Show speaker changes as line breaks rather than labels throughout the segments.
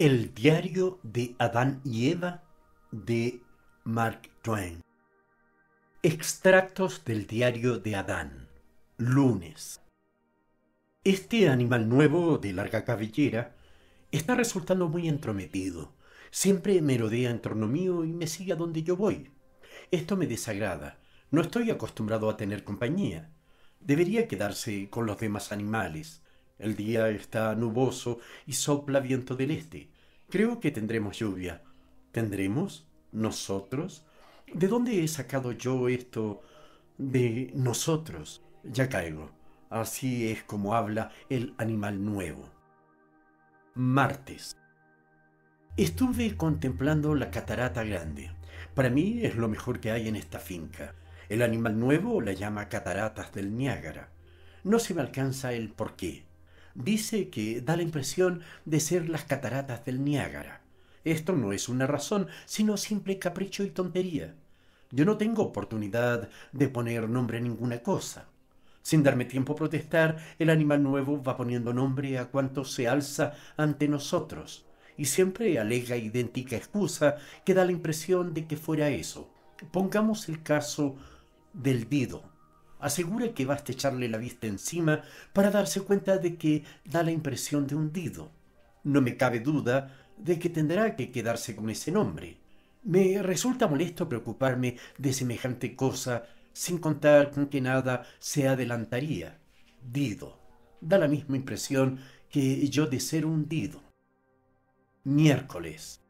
El diario de Adán y Eva de Mark Twain. Extractos del diario de Adán. Lunes. Este animal nuevo de larga cabellera está resultando muy entrometido. Siempre merodea en torno mío y me sigue a donde yo voy. Esto me desagrada. No estoy acostumbrado a tener compañía. Debería quedarse con los demás animales. El día está nuboso y sopla viento del este. Creo que tendremos lluvia. ¿Tendremos? ¿Nosotros? ¿De dónde he sacado yo esto de nosotros? Ya caigo. Así es como habla el animal nuevo. Martes. Estuve contemplando la catarata grande. Para mí es lo mejor que hay en esta finca. El animal nuevo la llama cataratas del Niágara. No se me alcanza el porqué dice que da la impresión de ser las cataratas del Niágara. Esto no es una razón, sino simple capricho y tontería. Yo no tengo oportunidad de poner nombre a ninguna cosa. Sin darme tiempo a protestar, el animal nuevo va poniendo nombre a cuanto se alza ante nosotros, y siempre alega idéntica excusa que da la impresión de que fuera eso. Pongamos el caso del Dido asegura que basta echarle la vista encima para darse cuenta de que da la impresión de hundido. No me cabe duda de que tendrá que quedarse con ese nombre. Me resulta molesto preocuparme de semejante cosa, sin contar con que nada se adelantaría. Dido. Da la misma impresión que yo de ser hundido. Miércoles.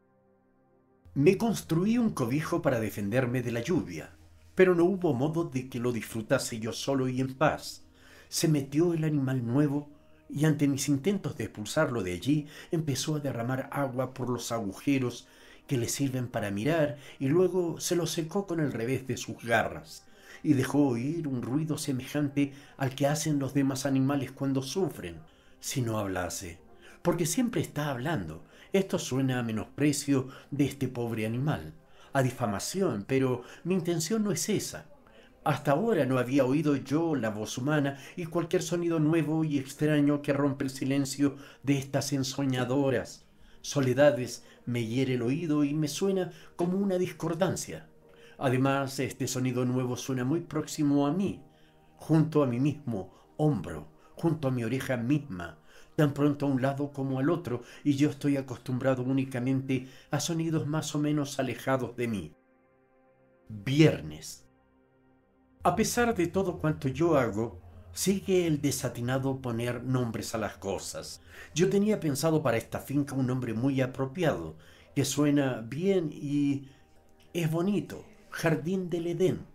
Me construí un cobijo para defenderme de la lluvia pero no hubo modo de que lo disfrutase yo solo y en paz. Se metió el animal nuevo y ante mis intentos de expulsarlo de allí empezó a derramar agua por los agujeros que le sirven para mirar y luego se lo secó con el revés de sus garras y dejó oír un ruido semejante al que hacen los demás animales cuando sufren, si no hablase, porque siempre está hablando. Esto suena a menosprecio de este pobre animal a difamación, pero mi intención no es esa. Hasta ahora no había oído yo la voz humana y cualquier sonido nuevo y extraño que rompe el silencio de estas ensoñadoras soledades me hiere el oído y me suena como una discordancia. Además, este sonido nuevo suena muy próximo a mí, junto a mí mismo, hombro, junto a mi oreja misma, tan pronto a un lado como al otro, y yo estoy acostumbrado únicamente a sonidos más o menos alejados de mí. Viernes. A pesar de todo cuanto yo hago, sigue el desatinado poner nombres a las cosas. Yo tenía pensado para esta finca un nombre muy apropiado, que suena bien y es bonito, Jardín del Edén.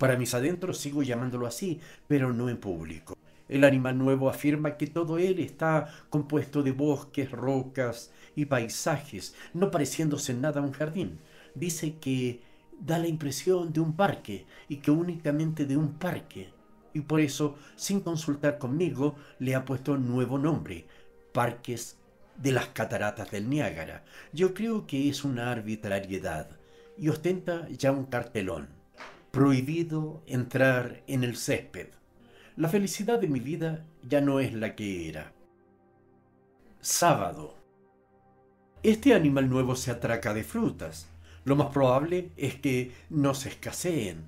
Para mis adentros sigo llamándolo así, pero no en público. El animal nuevo afirma que todo él está compuesto de bosques, rocas y paisajes, no pareciéndose nada a un jardín. Dice que da la impresión de un parque y que únicamente de un parque. Y por eso, sin consultar conmigo, le ha puesto nuevo nombre, Parques de las Cataratas del Niágara. Yo creo que es una arbitrariedad y ostenta ya un cartelón. Prohibido entrar en el césped. La felicidad de mi vida ya no es la que era. Sábado. Este animal nuevo se atraca de frutas. Lo más probable es que nos escaseen.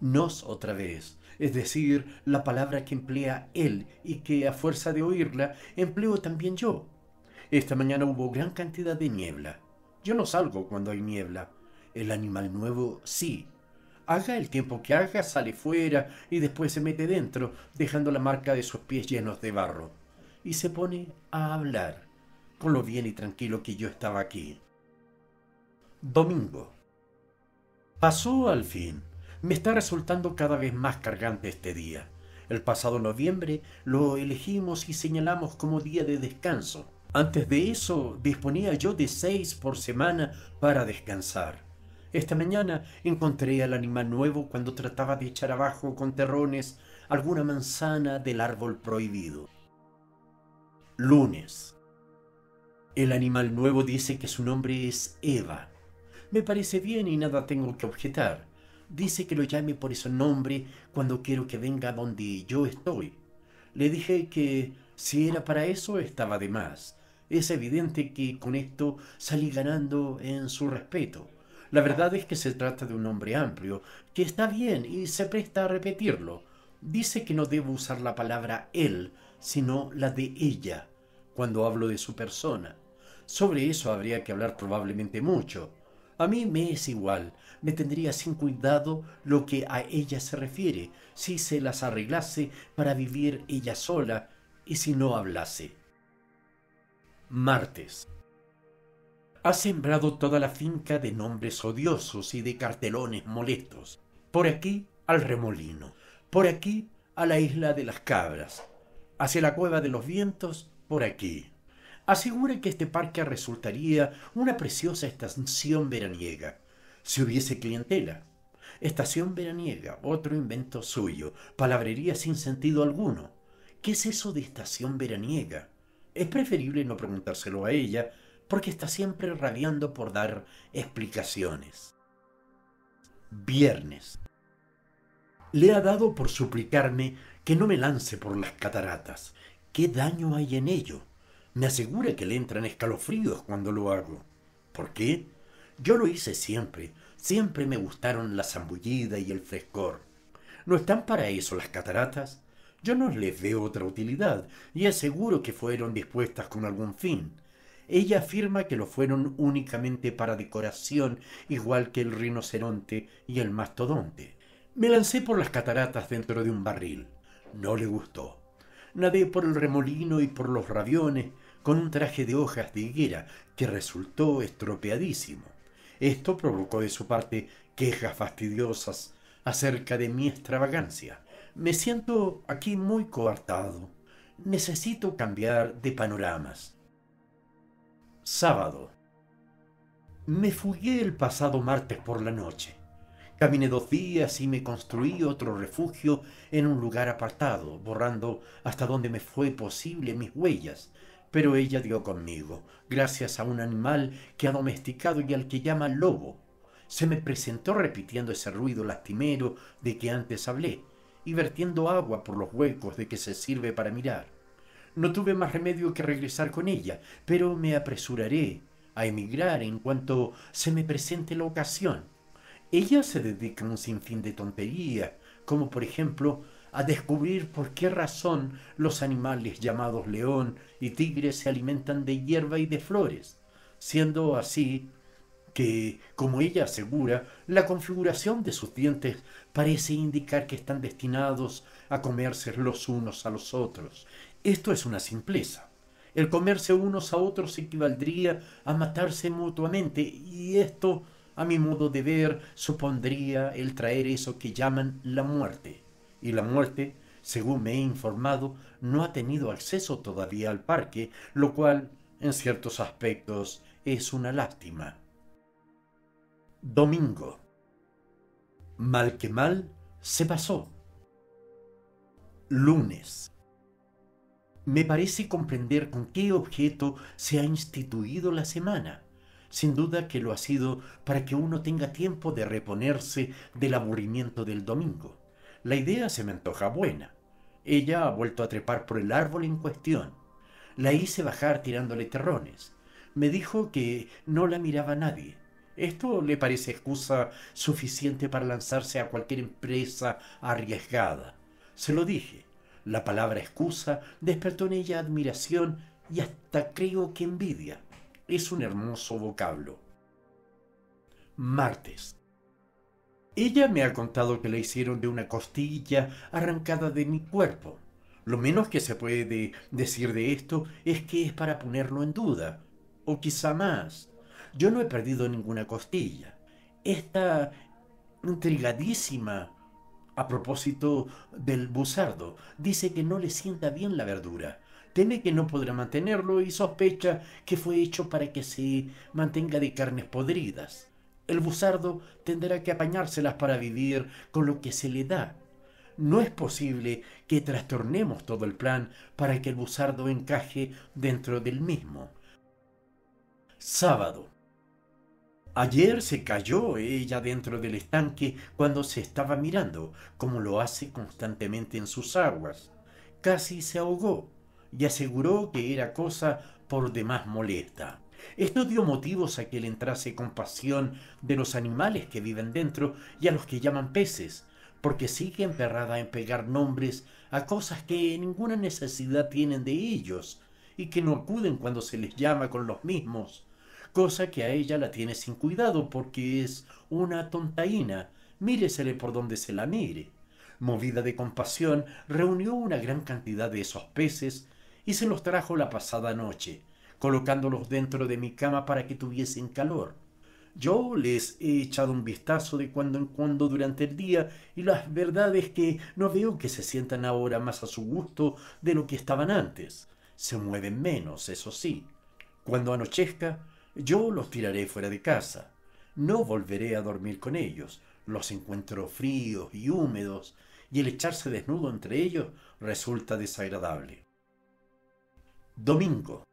Nos otra vez, es decir, la palabra que emplea él y que a fuerza de oírla empleo también yo. Esta mañana hubo gran cantidad de niebla. Yo no salgo cuando hay niebla. El animal nuevo sí, Haga el tiempo que haga, sale fuera y después se mete dentro, dejando la marca de sus pies llenos de barro. Y se pone a hablar, con lo bien y tranquilo que yo estaba aquí. Domingo. Pasó al fin. Me está resultando cada vez más cargante este día. El pasado noviembre lo elegimos y señalamos como día de descanso. Antes de eso disponía yo de seis por semana para descansar. Esta mañana encontré al animal nuevo cuando trataba de echar abajo con terrones alguna manzana del árbol prohibido. Lunes. El animal nuevo dice que su nombre es Eva. Me parece bien y nada tengo que objetar. Dice que lo llame por ese nombre cuando quiero que venga donde yo estoy. Le dije que si era para eso estaba de más. Es evidente que con esto salí ganando en su respeto. La verdad es que se trata de un hombre amplio, que está bien y se presta a repetirlo. Dice que no debo usar la palabra él, sino la de ella, cuando hablo de su persona. Sobre eso habría que hablar probablemente mucho. A mí me es igual, me tendría sin cuidado lo que a ella se refiere, si se las arreglase para vivir ella sola y si no hablase. Martes ha sembrado toda la finca de nombres odiosos y de cartelones molestos. Por aquí al remolino, por aquí a la isla de las cabras, hacia la cueva de los vientos, por aquí. Asegura que este parque resultaría una preciosa estación veraniega, si hubiese clientela. Estación veraniega, otro invento suyo, palabrería sin sentido alguno. ¿Qué es eso de estación veraniega? Es preferible no preguntárselo a ella, porque está siempre rabiando por dar explicaciones. Viernes. Le ha dado por suplicarme que no me lance por las cataratas. ¿Qué daño hay en ello? Me asegura que le entran escalofríos cuando lo hago. ¿Por qué? Yo lo hice siempre. Siempre me gustaron la zambullida y el frescor. ¿No están para eso las cataratas? Yo no les veo otra utilidad, y aseguro que fueron dispuestas con algún fin. Ella afirma que lo fueron únicamente para decoración, igual que el rinoceronte y el mastodonte. Me lancé por las cataratas dentro de un barril. No le gustó. Nadé por el remolino y por los rabiones con un traje de hojas de higuera que resultó estropeadísimo. Esto provocó de su parte quejas fastidiosas acerca de mi extravagancia. Me siento aquí muy coartado. Necesito cambiar de panoramas. Sábado. Me fugué el pasado martes por la noche. Caminé dos días y me construí otro refugio en un lugar apartado, borrando hasta donde me fue posible mis huellas, pero ella dio conmigo, gracias a un animal que ha domesticado y al que llama lobo. Se me presentó repitiendo ese ruido lastimero de que antes hablé, y vertiendo agua por los huecos de que se sirve para mirar no tuve más remedio que regresar con ella, pero me apresuraré a emigrar en cuanto se me presente la ocasión. Ella se dedica a un sinfín de tonterías, como por ejemplo a descubrir por qué razón los animales llamados león y tigre se alimentan de hierba y de flores, siendo así que, como ella asegura, la configuración de sus dientes parece indicar que están destinados a comerse los unos a los otros, esto es una simpleza. El comerse unos a otros equivaldría a matarse mutuamente y esto, a mi modo de ver, supondría el traer eso que llaman la muerte. Y la muerte, según me he informado, no ha tenido acceso todavía al parque, lo cual, en ciertos aspectos, es una lástima. Domingo. Mal que mal, se pasó. Lunes me parece comprender con qué objeto se ha instituido la semana. Sin duda que lo ha sido para que uno tenga tiempo de reponerse del aburrimiento del domingo. La idea se me antoja buena. Ella ha vuelto a trepar por el árbol en cuestión. La hice bajar tirándole terrones. Me dijo que no la miraba nadie. Esto le parece excusa suficiente para lanzarse a cualquier empresa arriesgada. Se lo dije. La palabra excusa despertó en ella admiración y hasta creo que envidia. Es un hermoso vocablo. Martes. Ella me ha contado que la hicieron de una costilla arrancada de mi cuerpo. Lo menos que se puede decir de esto es que es para ponerlo en duda, o quizá más. Yo no he perdido ninguna costilla. Esta intrigadísima a propósito del buzardo, dice que no le sienta bien la verdura. Teme que no podrá mantenerlo y sospecha que fue hecho para que se mantenga de carnes podridas. El buzardo tendrá que apañárselas para vivir con lo que se le da. No es posible que trastornemos todo el plan para que el buzardo encaje dentro del mismo. Sábado. Ayer se cayó ella dentro del estanque cuando se estaba mirando, como lo hace constantemente en sus aguas. Casi se ahogó y aseguró que era cosa por demás molesta. Esto dio motivos a que le entrase compasión de los animales que viven dentro y a los que llaman peces, porque sigue emperrada en pegar nombres a cosas que ninguna necesidad tienen de ellos y que no acuden cuando se les llama con los mismos, cosa que a ella la tiene sin cuidado porque es una tontaína, míresele por donde se la mire. Movida de compasión, reunió una gran cantidad de esos peces y se los trajo la pasada noche, colocándolos dentro de mi cama para que tuviesen calor. Yo les he echado un vistazo de cuando en cuando durante el día y la verdad es que no veo que se sientan ahora más a su gusto de lo que estaban antes. Se mueven menos, eso sí. Cuando anochezca, yo los tiraré fuera de casa. No volveré a dormir con ellos. Los encuentro fríos y húmedos, y el echarse desnudo entre ellos resulta desagradable. Domingo.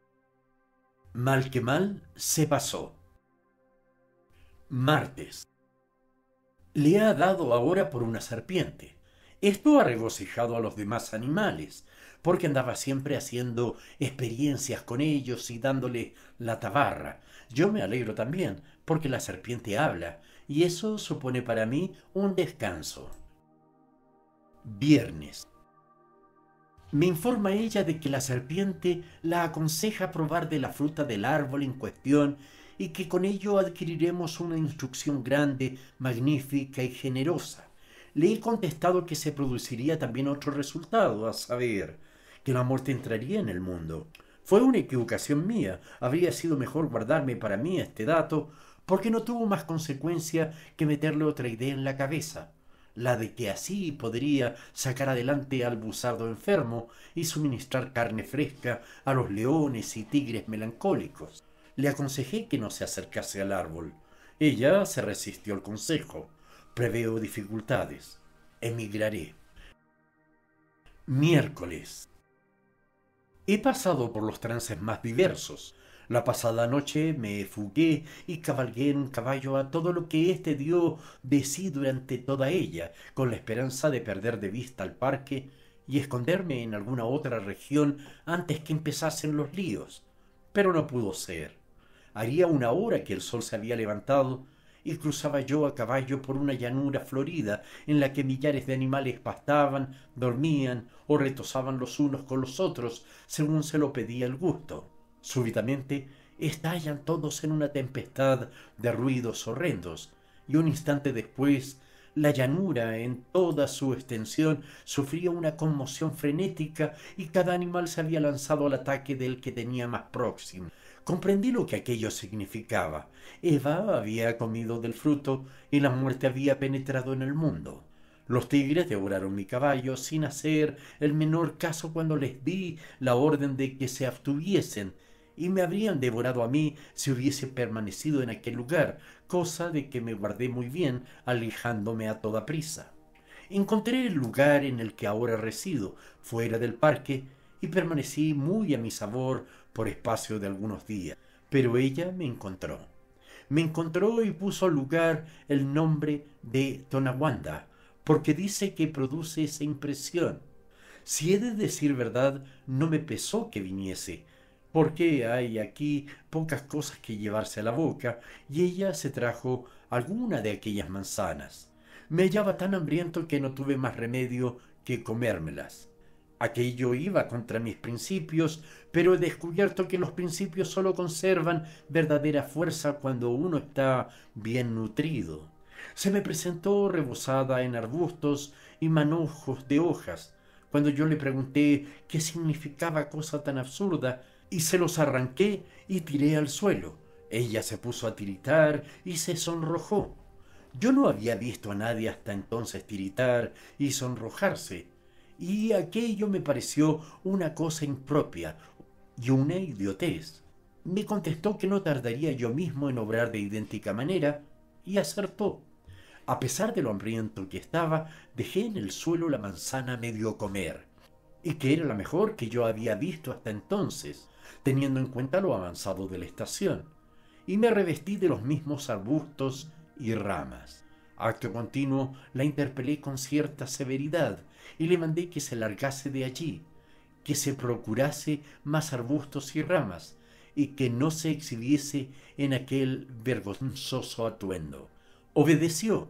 Mal que mal, se pasó. Martes. Le ha dado ahora por una serpiente. Esto ha regocijado a los demás animales, porque andaba siempre haciendo experiencias con ellos y dándoles la tabarra, yo me alegro también, porque la serpiente habla, y eso supone para mí un descanso. Viernes. Me informa ella de que la serpiente la aconseja probar de la fruta del árbol en cuestión y que con ello adquiriremos una instrucción grande, magnífica y generosa. Le he contestado que se produciría también otro resultado, a saber, que la muerte entraría en el mundo. Fue una equivocación mía. Habría sido mejor guardarme para mí este dato porque no tuvo más consecuencia que meterle otra idea en la cabeza, la de que así podría sacar adelante al buzardo enfermo y suministrar carne fresca a los leones y tigres melancólicos. Le aconsejé que no se acercase al árbol. Ella se resistió al consejo. Preveo dificultades. Emigraré. Miércoles. He pasado por los trances más diversos. La pasada noche me fugué y cabalgué en un caballo a todo lo que éste dio de sí durante toda ella, con la esperanza de perder de vista el parque y esconderme en alguna otra región antes que empezasen los líos. Pero no pudo ser. Haría una hora que el sol se había levantado y cruzaba yo a caballo por una llanura florida en la que millares de animales pastaban, dormían o retozaban los unos con los otros según se lo pedía el gusto. Súbitamente estallan todos en una tempestad de ruidos horrendos y un instante después la llanura en toda su extensión sufría una conmoción frenética y cada animal se había lanzado al ataque del que tenía más próximo comprendí lo que aquello significaba. Eva había comido del fruto y la muerte había penetrado en el mundo. Los tigres devoraron mi caballo sin hacer el menor caso cuando les di la orden de que se abstuviesen, y me habrían devorado a mí si hubiese permanecido en aquel lugar, cosa de que me guardé muy bien, alejándome a toda prisa. Encontré el lugar en el que ahora resido, fuera del parque, y permanecí muy a mi sabor, por espacio de algunos días, pero ella me encontró. Me encontró y puso al lugar el nombre de Tonawanda, porque dice que produce esa impresión. Si he de decir verdad, no me pesó que viniese, porque hay aquí pocas cosas que llevarse a la boca, y ella se trajo alguna de aquellas manzanas. Me hallaba tan hambriento que no tuve más remedio que comérmelas. Aquello iba contra mis principios, pero he descubierto que los principios solo conservan verdadera fuerza cuando uno está bien nutrido. Se me presentó rebosada en arbustos y manojos de hojas. Cuando yo le pregunté qué significaba cosa tan absurda, y se los arranqué y tiré al suelo. Ella se puso a tiritar y se sonrojó. Yo no había visto a nadie hasta entonces tiritar y sonrojarse, y aquello me pareció una cosa impropia y una idiotez. Me contestó que no tardaría yo mismo en obrar de idéntica manera, y acertó. A pesar de lo hambriento que estaba, dejé en el suelo la manzana medio comer, y que era la mejor que yo había visto hasta entonces, teniendo en cuenta lo avanzado de la estación, y me revestí de los mismos arbustos y ramas acto continuo, la interpelé con cierta severidad y le mandé que se largase de allí, que se procurase más arbustos y ramas y que no se exhibiese en aquel vergonzoso atuendo. Obedeció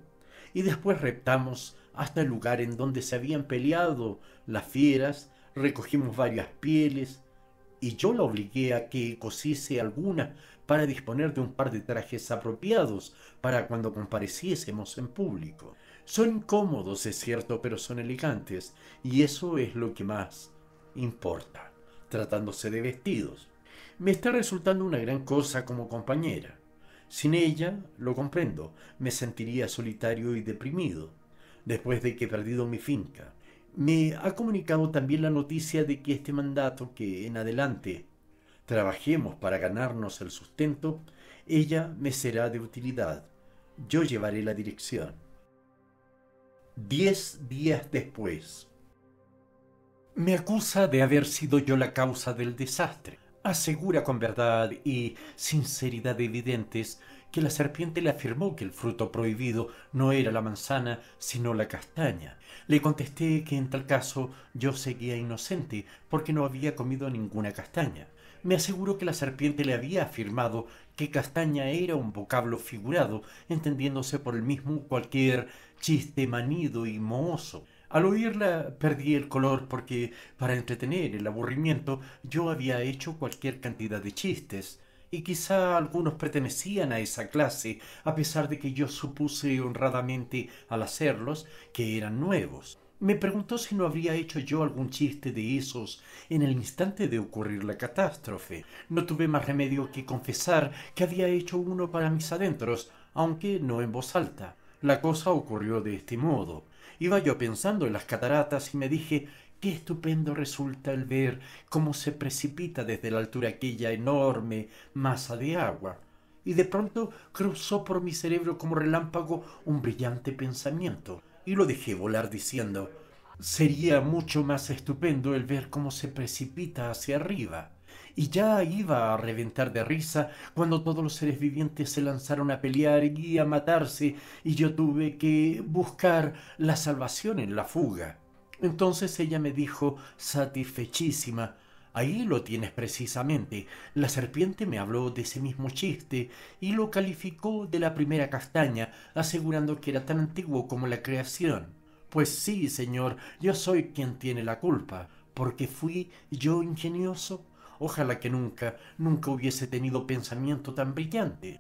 y después reptamos hasta el lugar en donde se habían peleado las fieras, recogimos varias pieles y yo la obligué a que cosiese alguna para disponer de un par de trajes apropiados para cuando compareciésemos en público. Son incómodos, es cierto, pero son elegantes, y eso es lo que más importa, tratándose de vestidos. Me está resultando una gran cosa como compañera. Sin ella, lo comprendo, me sentiría solitario y deprimido, después de que he perdido mi finca. Me ha comunicado también la noticia de que este mandato, que en adelante trabajemos para ganarnos el sustento, ella me será de utilidad. Yo llevaré la dirección. Diez días después. Me acusa de haber sido yo la causa del desastre. Asegura con verdad y sinceridad evidentes que la serpiente le afirmó que el fruto prohibido no era la manzana, sino la castaña. Le contesté que en tal caso yo seguía inocente, porque no había comido ninguna castaña me aseguró que la serpiente le había afirmado que castaña era un vocablo figurado, entendiéndose por el mismo cualquier chiste manido y mohoso. Al oírla perdí el color porque, para entretener el aburrimiento, yo había hecho cualquier cantidad de chistes, y quizá algunos pertenecían a esa clase, a pesar de que yo supuse honradamente al hacerlos que eran nuevos. Me preguntó si no habría hecho yo algún chiste de esos en el instante de ocurrir la catástrofe. No tuve más remedio que confesar que había hecho uno para mis adentros, aunque no en voz alta. La cosa ocurrió de este modo. Iba yo pensando en las cataratas y me dije Qué estupendo resulta el ver cómo se precipita desde la altura aquella enorme masa de agua. Y de pronto cruzó por mi cerebro como relámpago un brillante pensamiento y lo dejé volar diciendo, sería mucho más estupendo el ver cómo se precipita hacia arriba. Y ya iba a reventar de risa cuando todos los seres vivientes se lanzaron a pelear y a matarse y yo tuve que buscar la salvación en la fuga. Entonces ella me dijo, satisfechísima, Ahí lo tienes precisamente. La serpiente me habló de ese mismo chiste y lo calificó de la primera castaña, asegurando que era tan antiguo como la creación. Pues sí, señor, yo soy quien tiene la culpa, porque fui yo ingenioso. Ojalá que nunca, nunca hubiese tenido pensamiento tan brillante.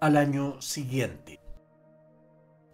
Al año siguiente.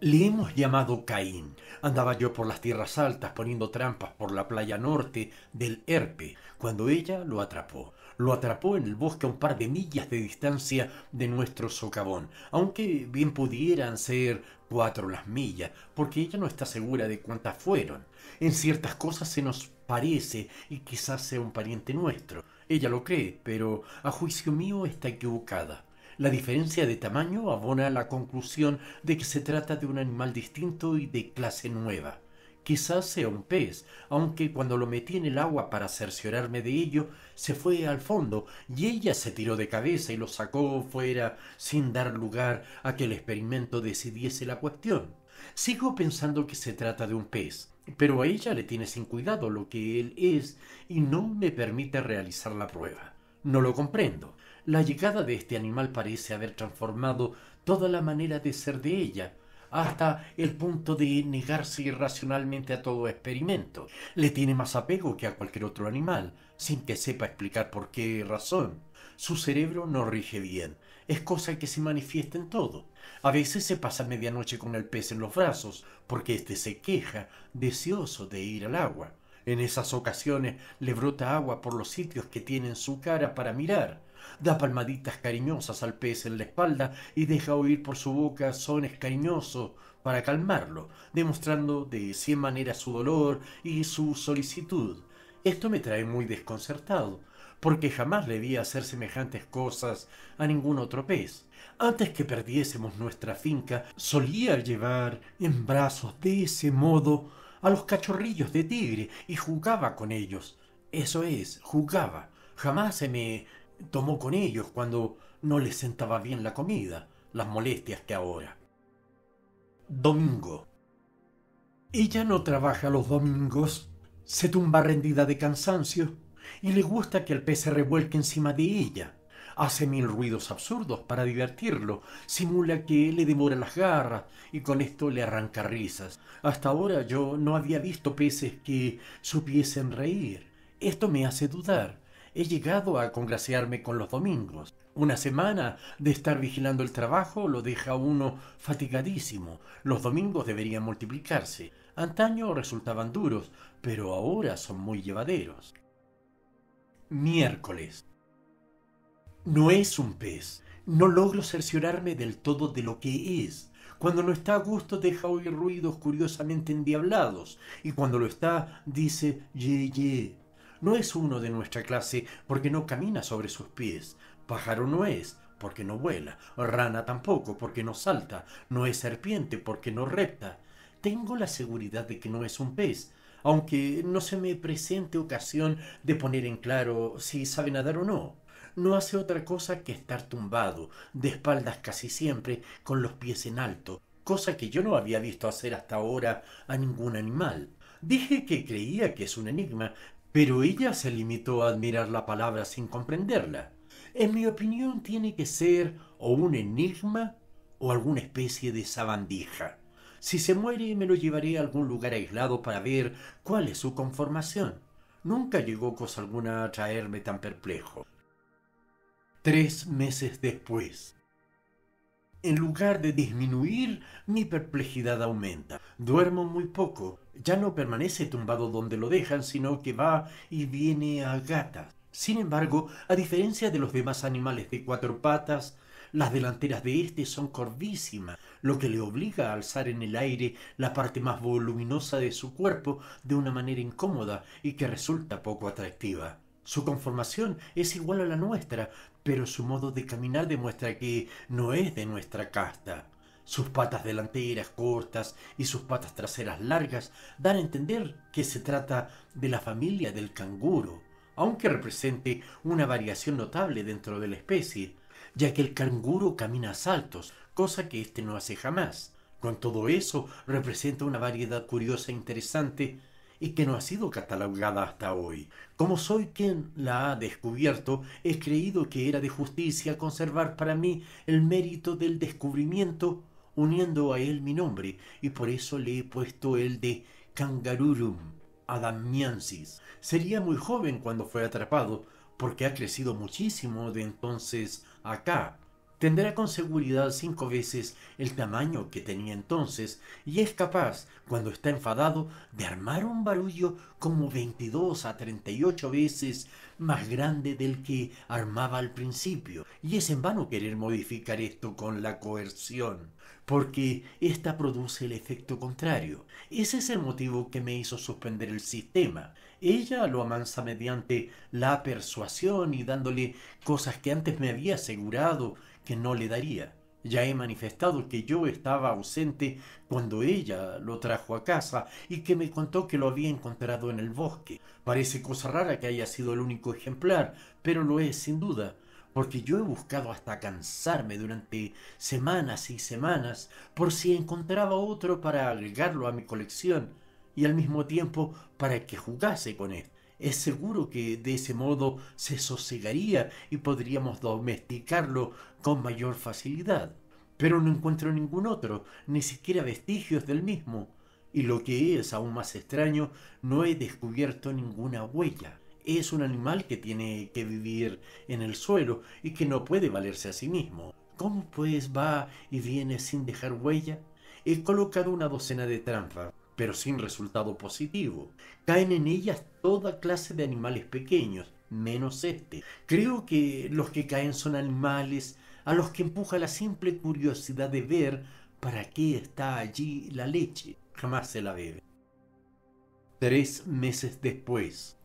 Le hemos llamado Caín. Andaba yo por las tierras altas poniendo trampas por la playa norte del Herpe, cuando ella lo atrapó. Lo atrapó en el bosque a un par de millas de distancia de nuestro socavón, aunque bien pudieran ser cuatro las millas, porque ella no está segura de cuántas fueron. En ciertas cosas se nos parece y quizás sea un pariente nuestro. Ella lo cree, pero a juicio mío está equivocada. La diferencia de tamaño abona a la conclusión de que se trata de un animal distinto y de clase nueva. Quizás sea un pez, aunque cuando lo metí en el agua para cerciorarme de ello, se fue al fondo y ella se tiró de cabeza y lo sacó fuera sin dar lugar a que el experimento decidiese la cuestión. Sigo pensando que se trata de un pez, pero a ella le tiene sin cuidado lo que él es y no me permite realizar la prueba. No lo comprendo. La llegada de este animal parece haber transformado toda la manera de ser de ella, hasta el punto de negarse irracionalmente a todo experimento. Le tiene más apego que a cualquier otro animal, sin que sepa explicar por qué razón. Su cerebro no rige bien, es cosa que se manifiesta en todo. A veces se pasa medianoche con el pez en los brazos, porque éste se queja, deseoso de ir al agua. En esas ocasiones le brota agua por los sitios que tiene en su cara para mirar, da palmaditas cariñosas al pez en la espalda y deja oír por su boca sones cariñosos para calmarlo, demostrando de cien maneras su dolor y su solicitud. Esto me trae muy desconcertado, porque jamás le vi hacer semejantes cosas a ningún otro pez. Antes que perdiésemos nuestra finca, solía llevar en brazos de ese modo a los cachorrillos de tigre y jugaba con ellos. Eso es, jugaba. Jamás se me tomó con ellos cuando no les sentaba bien la comida, las molestias que ahora. Domingo. Ella no trabaja los domingos, se tumba rendida de cansancio y le gusta que el pez se revuelque encima de ella. Hace mil ruidos absurdos para divertirlo, simula que le demora las garras y con esto le arranca risas. Hasta ahora yo no había visto peces que supiesen reír. Esto me hace dudar he llegado a congraciarme con los domingos. Una semana de estar vigilando el trabajo lo deja uno fatigadísimo. Los domingos deberían multiplicarse. Antaño resultaban duros, pero ahora son muy llevaderos. Miércoles. No es un pez. No logro cerciorarme del todo de lo que es. Cuando no está a gusto deja oír ruidos curiosamente endiablados, y cuando lo está dice ye ye no es uno de nuestra clase porque no camina sobre sus pies, pájaro no es porque no vuela, rana tampoco porque no salta, no es serpiente porque no repta. Tengo la seguridad de que no es un pez, aunque no se me presente ocasión de poner en claro si sabe nadar o no. No hace otra cosa que estar tumbado, de espaldas casi siempre, con los pies en alto, cosa que yo no había visto hacer hasta ahora a ningún animal. Dije que creía que es un enigma, pero ella se limitó a admirar la palabra sin comprenderla. En mi opinión tiene que ser o un enigma o alguna especie de sabandija. Si se muere me lo llevaré a algún lugar aislado para ver cuál es su conformación. Nunca llegó cosa alguna a traerme tan perplejo. Tres meses después. En lugar de disminuir, mi perplejidad aumenta. Duermo muy poco, ya no permanece tumbado donde lo dejan, sino que va y viene a gatas. Sin embargo, a diferencia de los demás animales de cuatro patas, las delanteras de este son corvísimas, lo que le obliga a alzar en el aire la parte más voluminosa de su cuerpo de una manera incómoda y que resulta poco atractiva. Su conformación es igual a la nuestra, pero su modo de caminar demuestra que no es de nuestra casta. Sus patas delanteras cortas y sus patas traseras largas dan a entender que se trata de la familia del canguro, aunque represente una variación notable dentro de la especie, ya que el canguro camina a saltos, cosa que éste no hace jamás. Con todo eso, representa una variedad curiosa e interesante y que no ha sido catalogada hasta hoy. Como soy quien la ha descubierto, he creído que era de justicia conservar para mí el mérito del descubrimiento uniendo a él mi nombre, y por eso le he puesto el de Kangarurum Adamiansis. Sería muy joven cuando fue atrapado, porque ha crecido muchísimo de entonces acá tendrá con seguridad cinco veces el tamaño que tenía entonces y es capaz, cuando está enfadado, de armar un barullo como 22 a 38 veces más grande del que armaba al principio. Y es en vano querer modificar esto con la coerción, porque ésta produce el efecto contrario. Ese es el motivo que me hizo suspender el sistema. Ella lo amansa mediante la persuasión y dándole cosas que antes me había asegurado que no le daría. Ya he manifestado que yo estaba ausente cuando ella lo trajo a casa y que me contó que lo había encontrado en el bosque. Parece cosa rara que haya sido el único ejemplar, pero lo es sin duda, porque yo he buscado hasta cansarme durante semanas y semanas por si encontraba otro para agregarlo a mi colección y al mismo tiempo para que jugase con él. Es seguro que de ese modo se sosegaría y podríamos domesticarlo con mayor facilidad. Pero no encuentro ningún otro, ni siquiera vestigios del mismo. Y lo que es aún más extraño, no he descubierto ninguna huella. Es un animal que tiene que vivir en el suelo y que no puede valerse a sí mismo. ¿Cómo pues va y viene sin dejar huella? He colocado una docena de trampas, pero sin resultado positivo. Caen en ellas toda clase de animales pequeños, menos este. Creo que los que caen son animales a los que empuja la simple curiosidad de ver para qué está allí la leche. Jamás se la bebe. Tres meses después.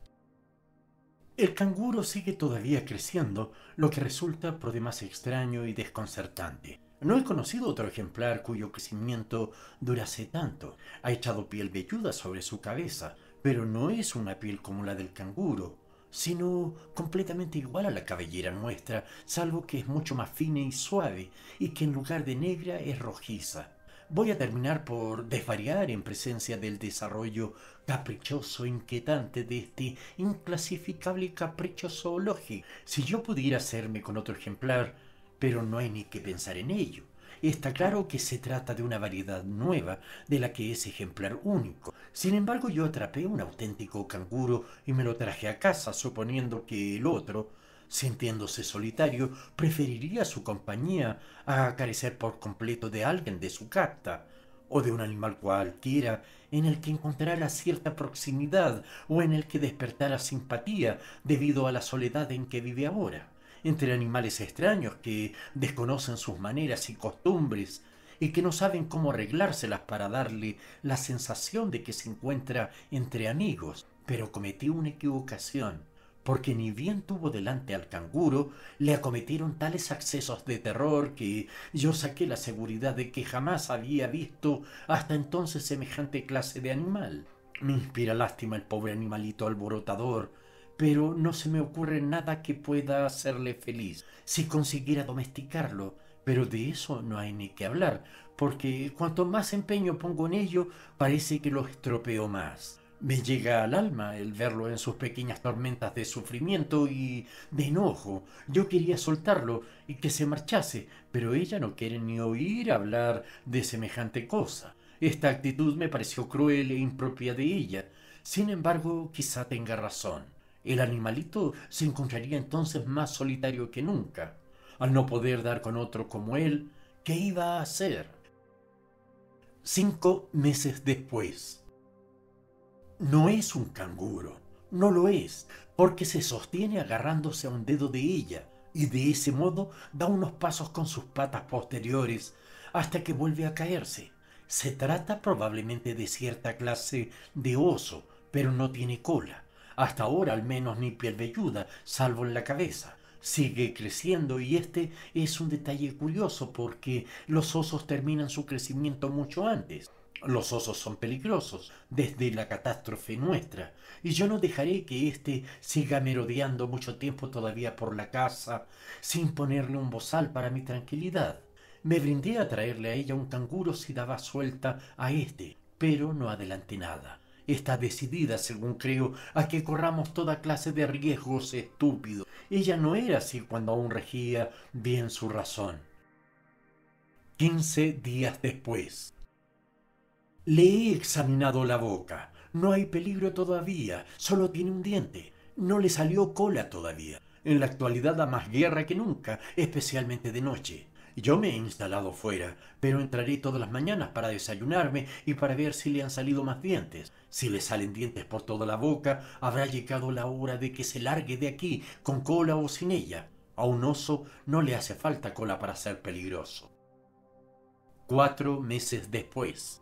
El canguro sigue todavía creciendo, lo que resulta por demás extraño y desconcertante. No he conocido otro ejemplar cuyo crecimiento durase tanto. Ha echado piel velluda sobre su cabeza, pero no es una piel como la del canguro, sino completamente igual a la cabellera nuestra, salvo que es mucho más fina y suave, y que en lugar de negra es rojiza. Voy a terminar por desvariar en presencia del desarrollo caprichoso, e inquietante de este inclasificable caprichoso zoológico. Si yo pudiera hacerme con otro ejemplar, pero no hay ni que pensar en ello. Está claro que se trata de una variedad nueva de la que es ejemplar único. Sin embargo, yo atrapé un auténtico canguro y me lo traje a casa, suponiendo que el otro, sintiéndose solitario, preferiría su compañía a carecer por completo de alguien de su casta o de un animal cualquiera en el que encontrara cierta proximidad o en el que despertara simpatía debido a la soledad en que vive ahora entre animales extraños que desconocen sus maneras y costumbres y que no saben cómo arreglárselas para darle la sensación de que se encuentra entre amigos. Pero cometí una equivocación, porque ni bien tuvo delante al canguro, le acometieron tales accesos de terror que yo saqué la seguridad de que jamás había visto hasta entonces semejante clase de animal. Me inspira lástima el pobre animalito alborotador, pero no se me ocurre nada que pueda hacerle feliz. Si consiguiera domesticarlo, pero de eso no hay ni que hablar, porque cuanto más empeño pongo en ello, parece que lo estropeo más. Me llega al alma el verlo en sus pequeñas tormentas de sufrimiento y de enojo. Yo quería soltarlo y que se marchase, pero ella no quiere ni oír hablar de semejante cosa. Esta actitud me pareció cruel e impropia de ella. Sin embargo, quizá tenga razón el animalito se encontraría entonces más solitario que nunca, al no poder dar con otro como él, ¿qué iba a hacer? Cinco meses después. No es un canguro, no lo es, porque se sostiene agarrándose a un dedo de ella y de ese modo da unos pasos con sus patas posteriores hasta que vuelve a caerse. Se trata probablemente de cierta clase de oso, pero no tiene cola hasta ahora al menos ni pierde ayuda, salvo en la cabeza. Sigue creciendo y este es un detalle curioso porque los osos terminan su crecimiento mucho antes. Los osos son peligrosos desde la catástrofe nuestra, y yo no dejaré que éste siga merodeando mucho tiempo todavía por la casa sin ponerle un bozal para mi tranquilidad. Me brindé a traerle a ella un canguro si daba suelta a éste, pero no adelanté nada. Está decidida, según creo, a que corramos toda clase de riesgos estúpidos. Ella no era así cuando aún regía bien su razón. Quince días después. Le he examinado la boca. No hay peligro todavía. Solo tiene un diente. No le salió cola todavía. En la actualidad da más guerra que nunca, especialmente de noche. Yo me he instalado fuera, pero entraré todas las mañanas para desayunarme y para ver si le han salido más dientes. Si le salen dientes por toda la boca, habrá llegado la hora de que se largue de aquí, con cola o sin ella. A un oso no le hace falta cola para ser peligroso. Cuatro meses después.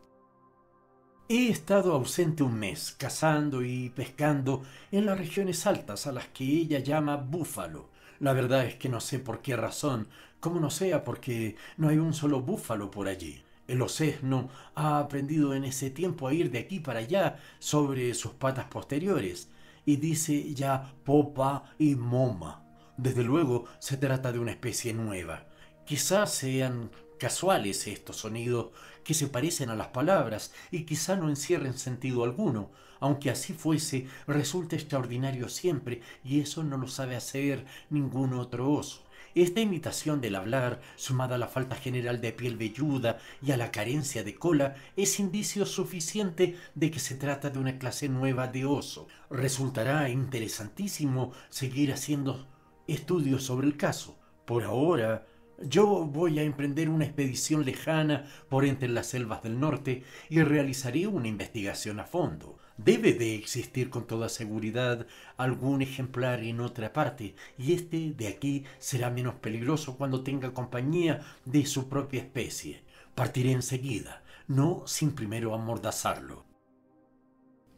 He estado ausente un mes, cazando y pescando en las regiones altas a las que ella llama Búfalo. La verdad es que no sé por qué razón como no sea porque no hay un solo búfalo por allí. El osesno ha aprendido en ese tiempo a ir de aquí para allá sobre sus patas posteriores y dice ya popa y moma. Desde luego se trata de una especie nueva. Quizás sean casuales estos sonidos que se parecen a las palabras y quizá no encierren sentido alguno. Aunque así fuese, resulta extraordinario siempre y eso no lo sabe hacer ningún otro oso. Esta imitación del hablar, sumada a la falta general de piel velluda y a la carencia de cola, es indicio suficiente de que se trata de una clase nueva de oso. Resultará interesantísimo seguir haciendo estudios sobre el caso. Por ahora, yo voy a emprender una expedición lejana por entre las selvas del norte y realizaré una investigación a fondo. Debe de existir con toda seguridad algún ejemplar en otra parte, y este de aquí será menos peligroso cuando tenga compañía de su propia especie. Partiré enseguida, no sin primero amordazarlo.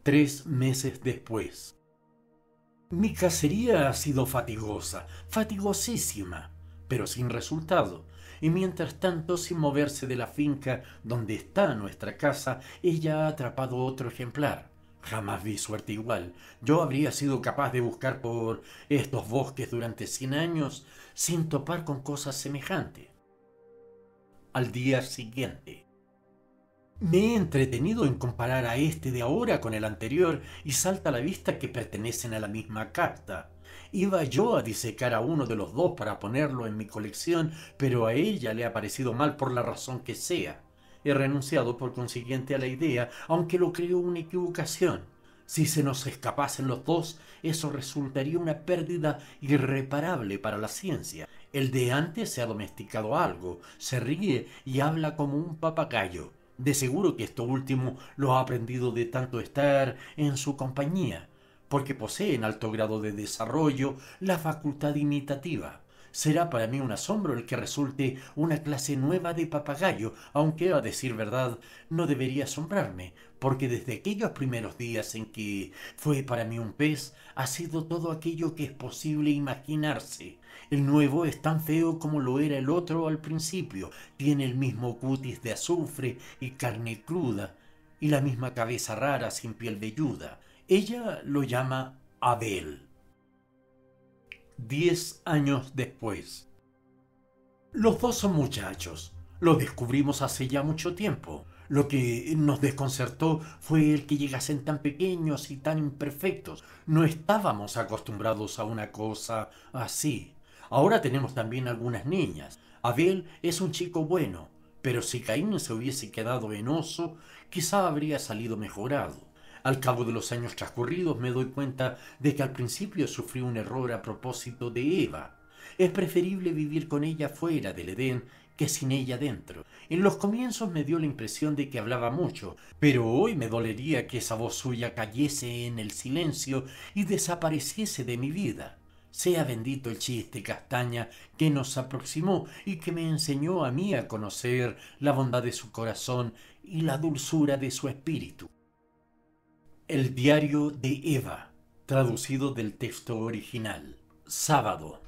Tres meses después. Mi cacería ha sido fatigosa, fatigosísima, pero sin resultado y mientras tanto, sin moverse de la finca donde está nuestra casa, ella ha atrapado otro ejemplar. Jamás vi suerte igual. Yo habría sido capaz de buscar por estos bosques durante cien años sin topar con cosas semejantes. Al día siguiente. Me he entretenido en comparar a este de ahora con el anterior y salta a la vista que pertenecen a la misma carta. Iba yo a disecar a uno de los dos para ponerlo en mi colección, pero a ella le ha parecido mal por la razón que sea. He renunciado por consiguiente a la idea, aunque lo creo una equivocación. Si se nos escapasen los dos, eso resultaría una pérdida irreparable para la ciencia. El de antes se ha domesticado algo, se ríe y habla como un papagayo. De seguro que esto último lo ha aprendido de tanto estar en su compañía, porque posee en alto grado de desarrollo la facultad imitativa. Será para mí un asombro el que resulte una clase nueva de papagayo, aunque, a decir verdad, no debería asombrarme, porque desde aquellos primeros días en que fue para mí un pez, ha sido todo aquello que es posible imaginarse. El nuevo es tan feo como lo era el otro al principio, tiene el mismo cutis de azufre y carne cruda, y la misma cabeza rara sin piel velluda. Ella lo llama Abel. Diez años después. Los dos son muchachos. Los descubrimos hace ya mucho tiempo. Lo que nos desconcertó fue el que llegasen tan pequeños y tan imperfectos. No estábamos acostumbrados a una cosa así. Ahora tenemos también algunas niñas. Abel es un chico bueno, pero si Caín se hubiese quedado en oso, quizá habría salido mejorado. Al cabo de los años transcurridos me doy cuenta de que al principio sufrí un error a propósito de Eva. Es preferible vivir con ella fuera del Edén que sin ella dentro. En los comienzos me dio la impresión de que hablaba mucho, pero hoy me dolería que esa voz suya cayese en el silencio y desapareciese de mi vida. Sea bendito el chiste castaña que nos aproximó y que me enseñó a mí a conocer la bondad de su corazón y la dulzura de su espíritu. El diario de Eva, traducido del texto original. Sábado.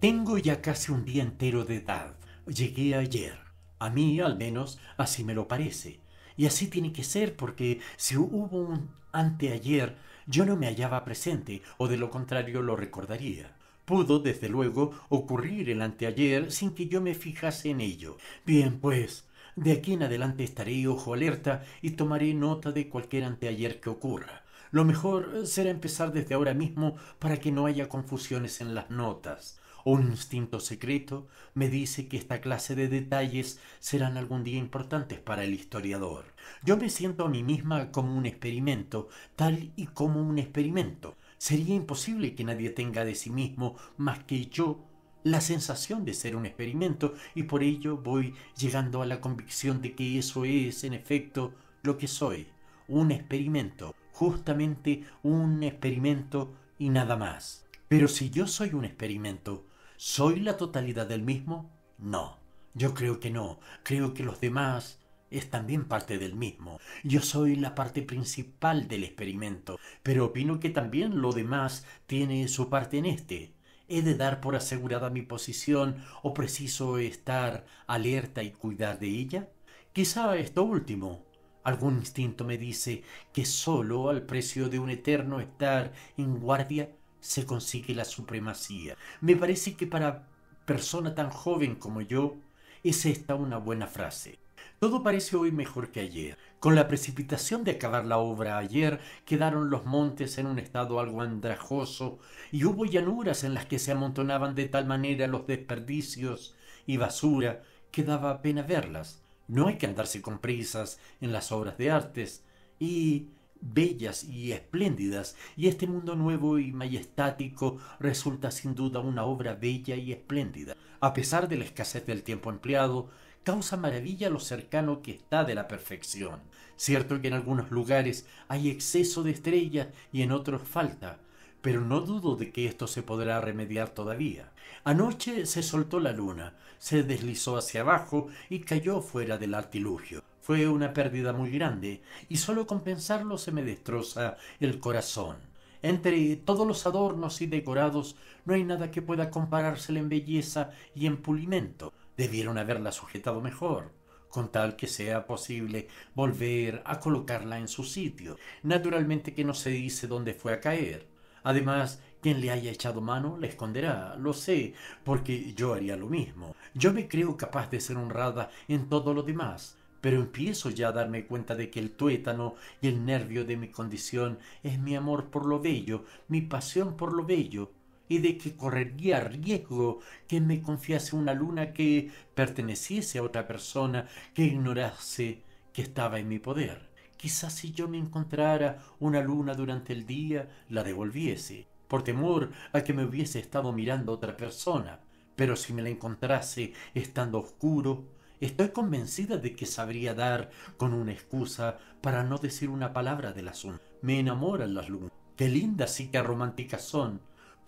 Tengo ya casi un día entero de edad. Llegué ayer. A mí, al menos, así me lo parece. Y así tiene que ser porque si hubo un anteayer, yo no me hallaba presente, o de lo contrario lo recordaría. Pudo, desde luego, ocurrir el anteayer sin que yo me fijase en ello. Bien, pues, de aquí en adelante estaré ojo alerta y tomaré nota de cualquier anteayer que ocurra. Lo mejor eh, será empezar desde ahora mismo para que no haya confusiones en las notas. Un instinto secreto me dice que esta clase de detalles serán algún día importantes para el historiador. Yo me siento a mí misma como un experimento, tal y como un experimento. Sería imposible que nadie tenga de sí mismo más que yo la sensación de ser un experimento y por ello voy llegando a la convicción de que eso es, en efecto, lo que soy, un experimento, justamente un experimento y nada más. Pero si yo soy un experimento, ¿soy la totalidad del mismo? No, yo creo que no, creo que los demás es también parte del mismo. Yo soy la parte principal del experimento, pero opino que también lo demás tiene su parte en este. ¿He de dar por asegurada mi posición o preciso estar alerta y cuidar de ella? Quizá esto último. Algún instinto me dice que solo al precio de un eterno estar en guardia se consigue la supremacía. Me parece que para persona tan joven como yo es esta una buena frase. Todo parece hoy mejor que ayer. Con la precipitación de acabar la obra ayer, quedaron los montes en un estado algo andrajoso, y hubo llanuras en las que se amontonaban de tal manera los desperdicios y basura que daba pena verlas. No hay que andarse con prisas en las obras de artes, y bellas y espléndidas, y este mundo nuevo y majestático resulta sin duda una obra bella y espléndida. A pesar de la escasez del tiempo empleado, causa maravilla lo cercano que está de la perfección. Cierto que en algunos lugares hay exceso de estrellas y en otros falta, pero no dudo de que esto se podrá remediar todavía. Anoche se soltó la luna, se deslizó hacia abajo y cayó fuera del artilugio. Fue una pérdida muy grande y solo compensarlo se me destroza el corazón. Entre todos los adornos y decorados no hay nada que pueda comparársele en belleza y en pulimento debieron haberla sujetado mejor, con tal que sea posible volver a colocarla en su sitio. Naturalmente que no se dice dónde fue a caer. Además, quien le haya echado mano le esconderá, lo sé, porque yo haría lo mismo. Yo me creo capaz de ser honrada en todo lo demás, pero empiezo ya a darme cuenta de que el tuétano y el nervio de mi condición es mi amor por lo bello, mi pasión por lo bello, y de que correría riesgo que me confiase una luna que perteneciese a otra persona que ignorase que estaba en mi poder. Quizás si yo me encontrara una luna durante el día, la devolviese, por temor a que me hubiese estado mirando otra persona. Pero si me la encontrase estando oscuro, estoy convencida de que sabría dar con una excusa para no decir una palabra del asunto. Me enamoran las lunas. Qué lindas y qué románticas son,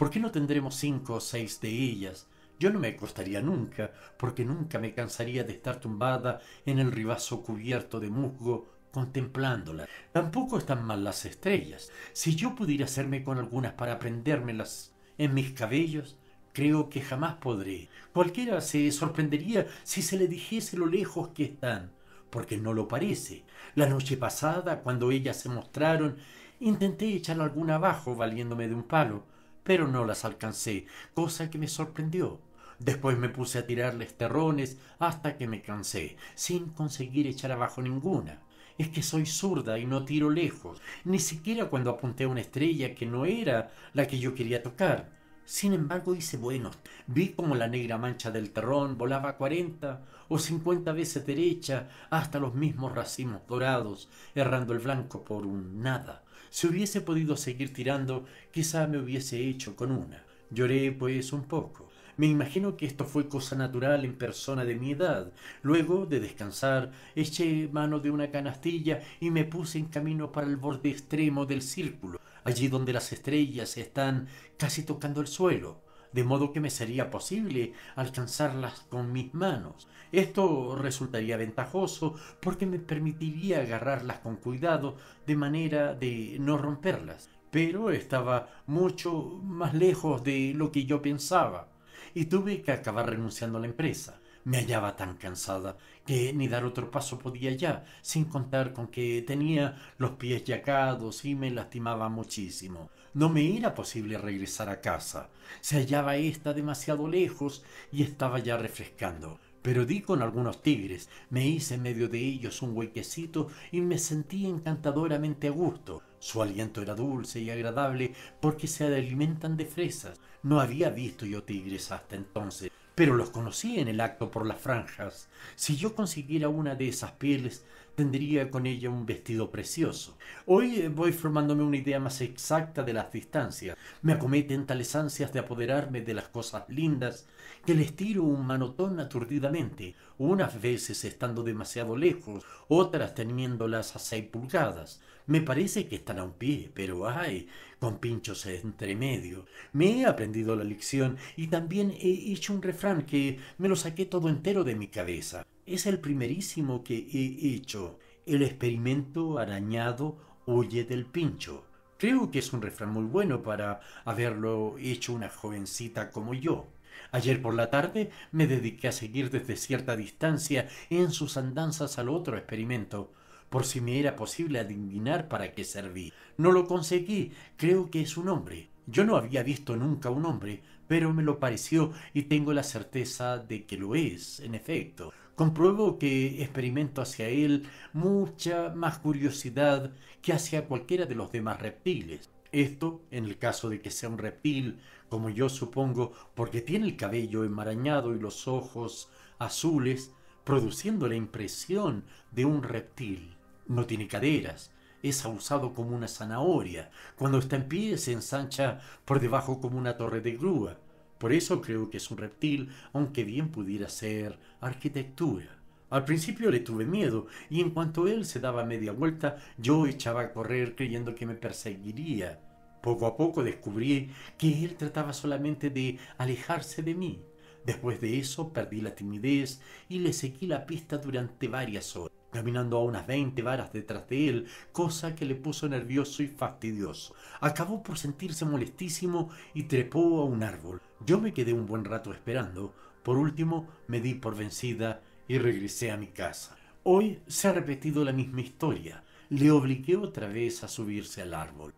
¿Por qué no tendremos cinco o seis de ellas? Yo no me acostaría nunca, porque nunca me cansaría de estar tumbada en el ribazo cubierto de musgo contemplándola. Tampoco están mal las estrellas. Si yo pudiera hacerme con algunas para prendérmelas en mis cabellos, creo que jamás podré. Cualquiera se sorprendería si se le dijese lo lejos que están, porque no lo parece. La noche pasada, cuando ellas se mostraron, intenté echar alguna abajo valiéndome de un palo, pero no las alcancé, cosa que me sorprendió. Después me puse a tirarles terrones hasta que me cansé, sin conseguir echar abajo ninguna. Es que soy zurda y no tiro lejos, ni siquiera cuando apunté a una estrella que no era la que yo quería tocar. Sin embargo, hice buenos. Vi como la negra mancha del terrón volaba cuarenta o cincuenta veces derecha hasta los mismos racimos dorados, errando el blanco por un nada. Si hubiese podido seguir tirando, quizá me hubiese hecho con una. Lloré, pues, un poco. Me imagino que esto fue cosa natural en persona de mi edad. Luego de descansar, eché mano de una canastilla y me puse en camino para el borde extremo del círculo, allí donde las estrellas están casi tocando el suelo, de modo que me sería posible alcanzarlas con mis manos. Esto resultaría ventajoso porque me permitiría agarrarlas con cuidado de manera de no romperlas, pero estaba mucho más lejos de lo que yo pensaba y tuve que acabar renunciando a la empresa. Me hallaba tan cansada que ni dar otro paso podía ya, sin contar con que tenía los pies yacados y me lastimaba muchísimo. No me era posible regresar a casa. Se hallaba ésta demasiado lejos y estaba ya refrescando pero di con algunos tigres, me hice en medio de ellos un huequecito y me sentí encantadoramente a gusto. Su aliento era dulce y agradable porque se alimentan de fresas. No había visto yo tigres hasta entonces, pero los conocí en el acto por las franjas. Si yo consiguiera una de esas pieles, tendría con ella un vestido precioso. Hoy eh, voy formándome una idea más exacta de las distancias. Me acometen tales ansias de apoderarme de las cosas lindas que les tiro un manotón aturdidamente, unas veces estando demasiado lejos, otras teniéndolas a seis pulgadas. Me parece que están a un pie, pero ay, con pinchos entre medio. Me he aprendido la lección y también he hecho un refrán que me lo saqué todo entero de mi cabeza. Es el primerísimo que he hecho. El experimento arañado huye del pincho. Creo que es un refrán muy bueno para haberlo hecho una jovencita como yo. Ayer por la tarde me dediqué a seguir desde cierta distancia en sus andanzas al otro experimento, por si me era posible adivinar para qué serví. No lo conseguí, creo que es un hombre. Yo no había visto nunca un hombre, pero me lo pareció y tengo la certeza de que lo es, en efecto. Compruebo que experimento hacia él mucha más curiosidad que hacia cualquiera de los demás reptiles. Esto en el caso de que sea un reptil, como yo supongo, porque tiene el cabello enmarañado y los ojos azules, produciendo la impresión de un reptil. No tiene caderas, es abusado como una zanahoria. Cuando está en pie se ensancha por debajo como una torre de grúa. Por eso creo que es un reptil, aunque bien pudiera ser arquitectura. Al principio le tuve miedo y en cuanto él se daba media vuelta, yo echaba a correr creyendo que me perseguiría. Poco a poco descubrí que él trataba solamente de alejarse de mí. Después de eso perdí la timidez y le seguí la pista durante varias horas, caminando a unas 20 varas detrás de él, cosa que le puso nervioso y fastidioso. Acabó por sentirse molestísimo y trepó a un árbol. Yo me quedé un buen rato esperando. Por último, me di por vencida y regresé a mi casa. Hoy se ha repetido la misma historia. Le obligué otra vez a subirse al árbol.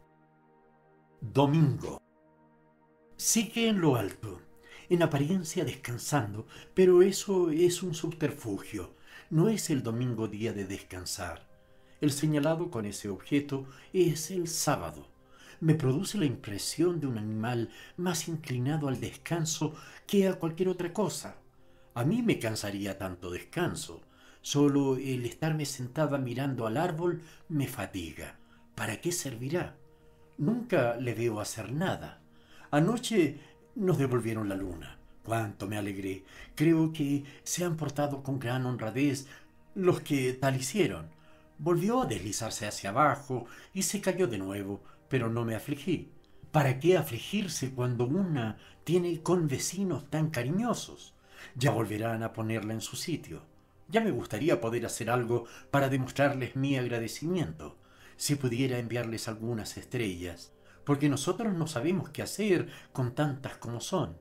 Domingo. Sigue en lo alto, en apariencia descansando, pero eso es un subterfugio. No es el domingo día de descansar. El señalado con ese objeto es el sábado. Me produce la impresión de un animal más inclinado al descanso que a cualquier otra cosa. A mí me cansaría tanto descanso. Solo el estarme sentada mirando al árbol me fatiga. ¿Para qué servirá? Nunca le veo hacer nada. Anoche nos devolvieron la luna. Cuánto me alegré. Creo que se han portado con gran honradez los que tal hicieron. Volvió a deslizarse hacia abajo y se cayó de nuevo, pero no me afligí. ¿Para qué afligirse cuando una tiene con vecinos tan cariñosos? Ya volverán a ponerla en su sitio. Ya me gustaría poder hacer algo para demostrarles mi agradecimiento. Si pudiera enviarles algunas estrellas, porque nosotros no sabemos qué hacer con tantas como son.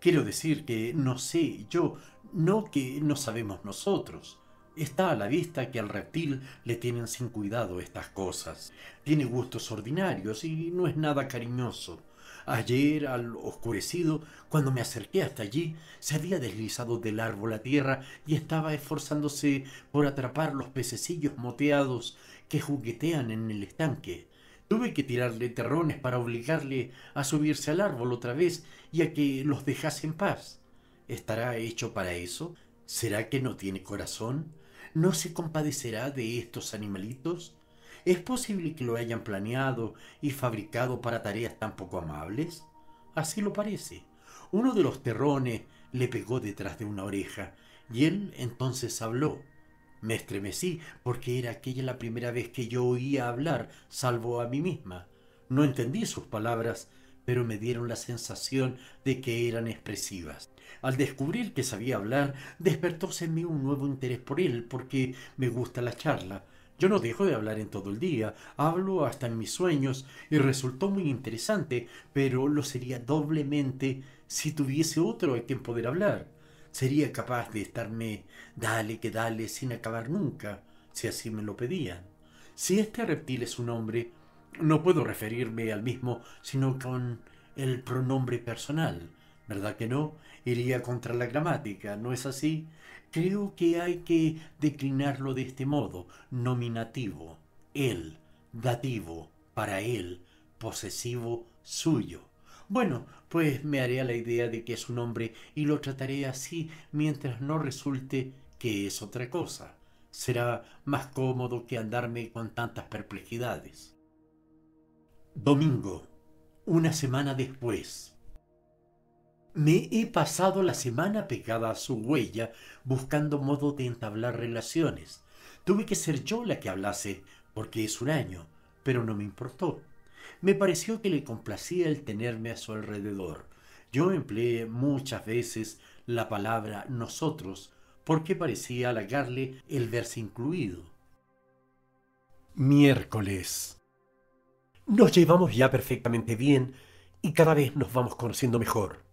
Quiero decir que no sé yo, no que no sabemos nosotros. Está a la vista que al reptil le tienen sin cuidado estas cosas. Tiene gustos ordinarios y no es nada cariñoso. Ayer, al oscurecido, cuando me acerqué hasta allí, se había deslizado del árbol a tierra y estaba esforzándose por atrapar los pececillos moteados que juguetean en el estanque. Tuve que tirarle terrones para obligarle a subirse al árbol otra vez y a que los dejase en paz. ¿Estará hecho para eso? ¿Será que no tiene corazón? ¿No se compadecerá de estos animalitos? ¿Es posible que lo hayan planeado y fabricado para tareas tan poco amables? Así lo parece. Uno de los terrones le pegó detrás de una oreja y él entonces habló. Me estremecí porque era aquella la primera vez que yo oía hablar, salvo a mí misma. No entendí sus palabras, pero me dieron la sensación de que eran expresivas. Al descubrir que sabía hablar, despertóse en mí un nuevo interés por él, porque me gusta la charla, yo no dejo de hablar en todo el día, hablo hasta en mis sueños y resultó muy interesante, pero lo sería doblemente si tuviese otro a quien poder hablar. Sería capaz de estarme dale que dale sin acabar nunca, si así me lo pedían. Si este reptil es un hombre, no puedo referirme al mismo sino con el pronombre personal, ¿verdad que no? Iría contra la gramática, ¿no es así? Creo que hay que declinarlo de este modo, nominativo, él, dativo, para él, posesivo suyo. Bueno, pues me haré la idea de que es un hombre y lo trataré así mientras no resulte que es otra cosa. Será más cómodo que andarme con tantas perplejidades. Domingo, una semana después. Me he pasado la semana pegada a su huella buscando modo de entablar relaciones. Tuve que ser yo la que hablase, porque es un año, pero no me importó. Me pareció que le complacía el tenerme a su alrededor. Yo empleé muchas veces la palabra nosotros porque parecía halagarle el verse incluido. Miércoles. Nos llevamos ya perfectamente bien y cada vez nos vamos conociendo mejor.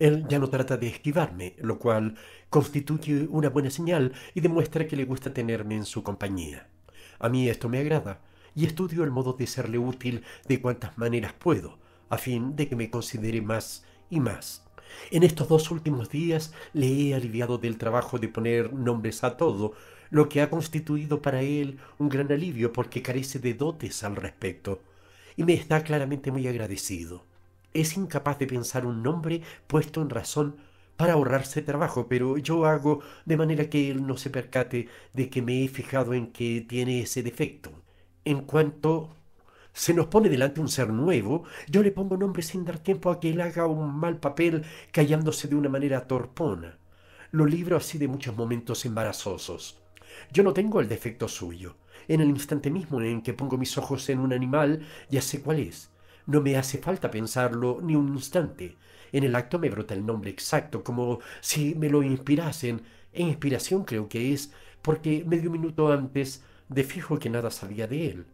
Él ya no trata de esquivarme, lo cual constituye una buena señal y demuestra que le gusta tenerme en su compañía. A mí esto me agrada, y estudio el modo de serle útil de cuantas maneras puedo, a fin de que me considere más y más. En estos dos últimos días le he aliviado del trabajo de poner nombres a todo, lo que ha constituido para él un gran alivio porque carece de dotes al respecto, y me está claramente muy agradecido es incapaz de pensar un nombre puesto en razón para ahorrarse trabajo, pero yo hago de manera que él no se percate de que me he fijado en que tiene ese defecto. En cuanto se nos pone delante un ser nuevo, yo le pongo nombre sin dar tiempo a que él haga un mal papel callándose de una manera torpona. Lo libro así de muchos momentos embarazosos. Yo no tengo el defecto suyo. En el instante mismo en que pongo mis ojos en un animal, ya sé cuál es no me hace falta pensarlo ni un instante. En el acto me brota el nombre exacto, como si me lo inspirasen. En inspiración creo que es, porque medio minuto antes de fijo que nada sabía de él.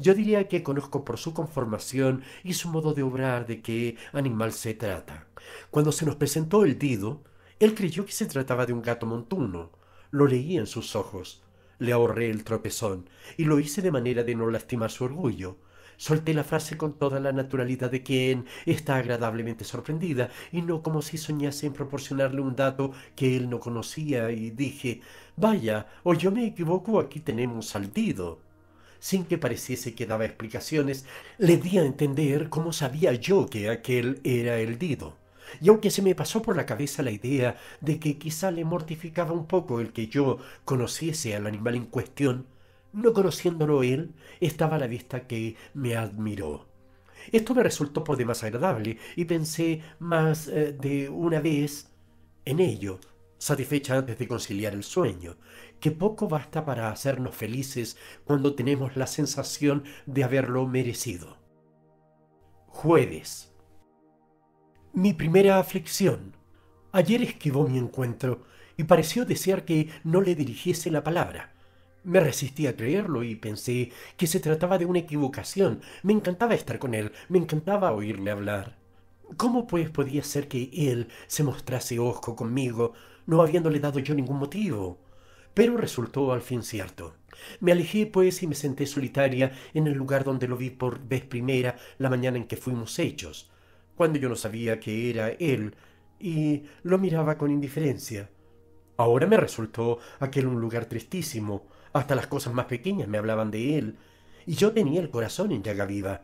Yo diría que conozco por su conformación y su modo de obrar de qué animal se trata. Cuando se nos presentó el Dido, él creyó que se trataba de un gato montuno. Lo leí en sus ojos. Le ahorré el tropezón y lo hice de manera de no lastimar su orgullo. Solté la frase con toda la naturalidad de quien está agradablemente sorprendida, y no como si soñase en proporcionarle un dato que él no conocía, y dije Vaya, o yo me equivoco, aquí tenemos al Dido. Sin que pareciese que daba explicaciones, le di a entender cómo sabía yo que aquel era el Dido y aunque se me pasó por la cabeza la idea de que quizá le mortificaba un poco el que yo conociese al animal en cuestión, no conociéndolo él, estaba a la vista que me admiró. Esto me resultó por demás agradable y pensé más eh, de una vez en ello, satisfecha antes de conciliar el sueño, que poco basta para hacernos felices cuando tenemos la sensación de haberlo merecido. Jueves. Mi primera aflicción. Ayer esquivó mi encuentro y pareció desear que no le dirigiese la palabra. Me resistí a creerlo y pensé que se trataba de una equivocación. Me encantaba estar con él, me encantaba oírle hablar. ¿Cómo pues podía ser que él se mostrase osco conmigo, no habiéndole dado yo ningún motivo? Pero resultó al fin cierto. Me alejé pues y me senté solitaria en el lugar donde lo vi por vez primera la mañana en que fuimos hechos, cuando yo no sabía que era él, y lo miraba con indiferencia. Ahora me resultó aquel un lugar tristísimo, hasta las cosas más pequeñas me hablaban de él, y yo tenía el corazón en llaga viva.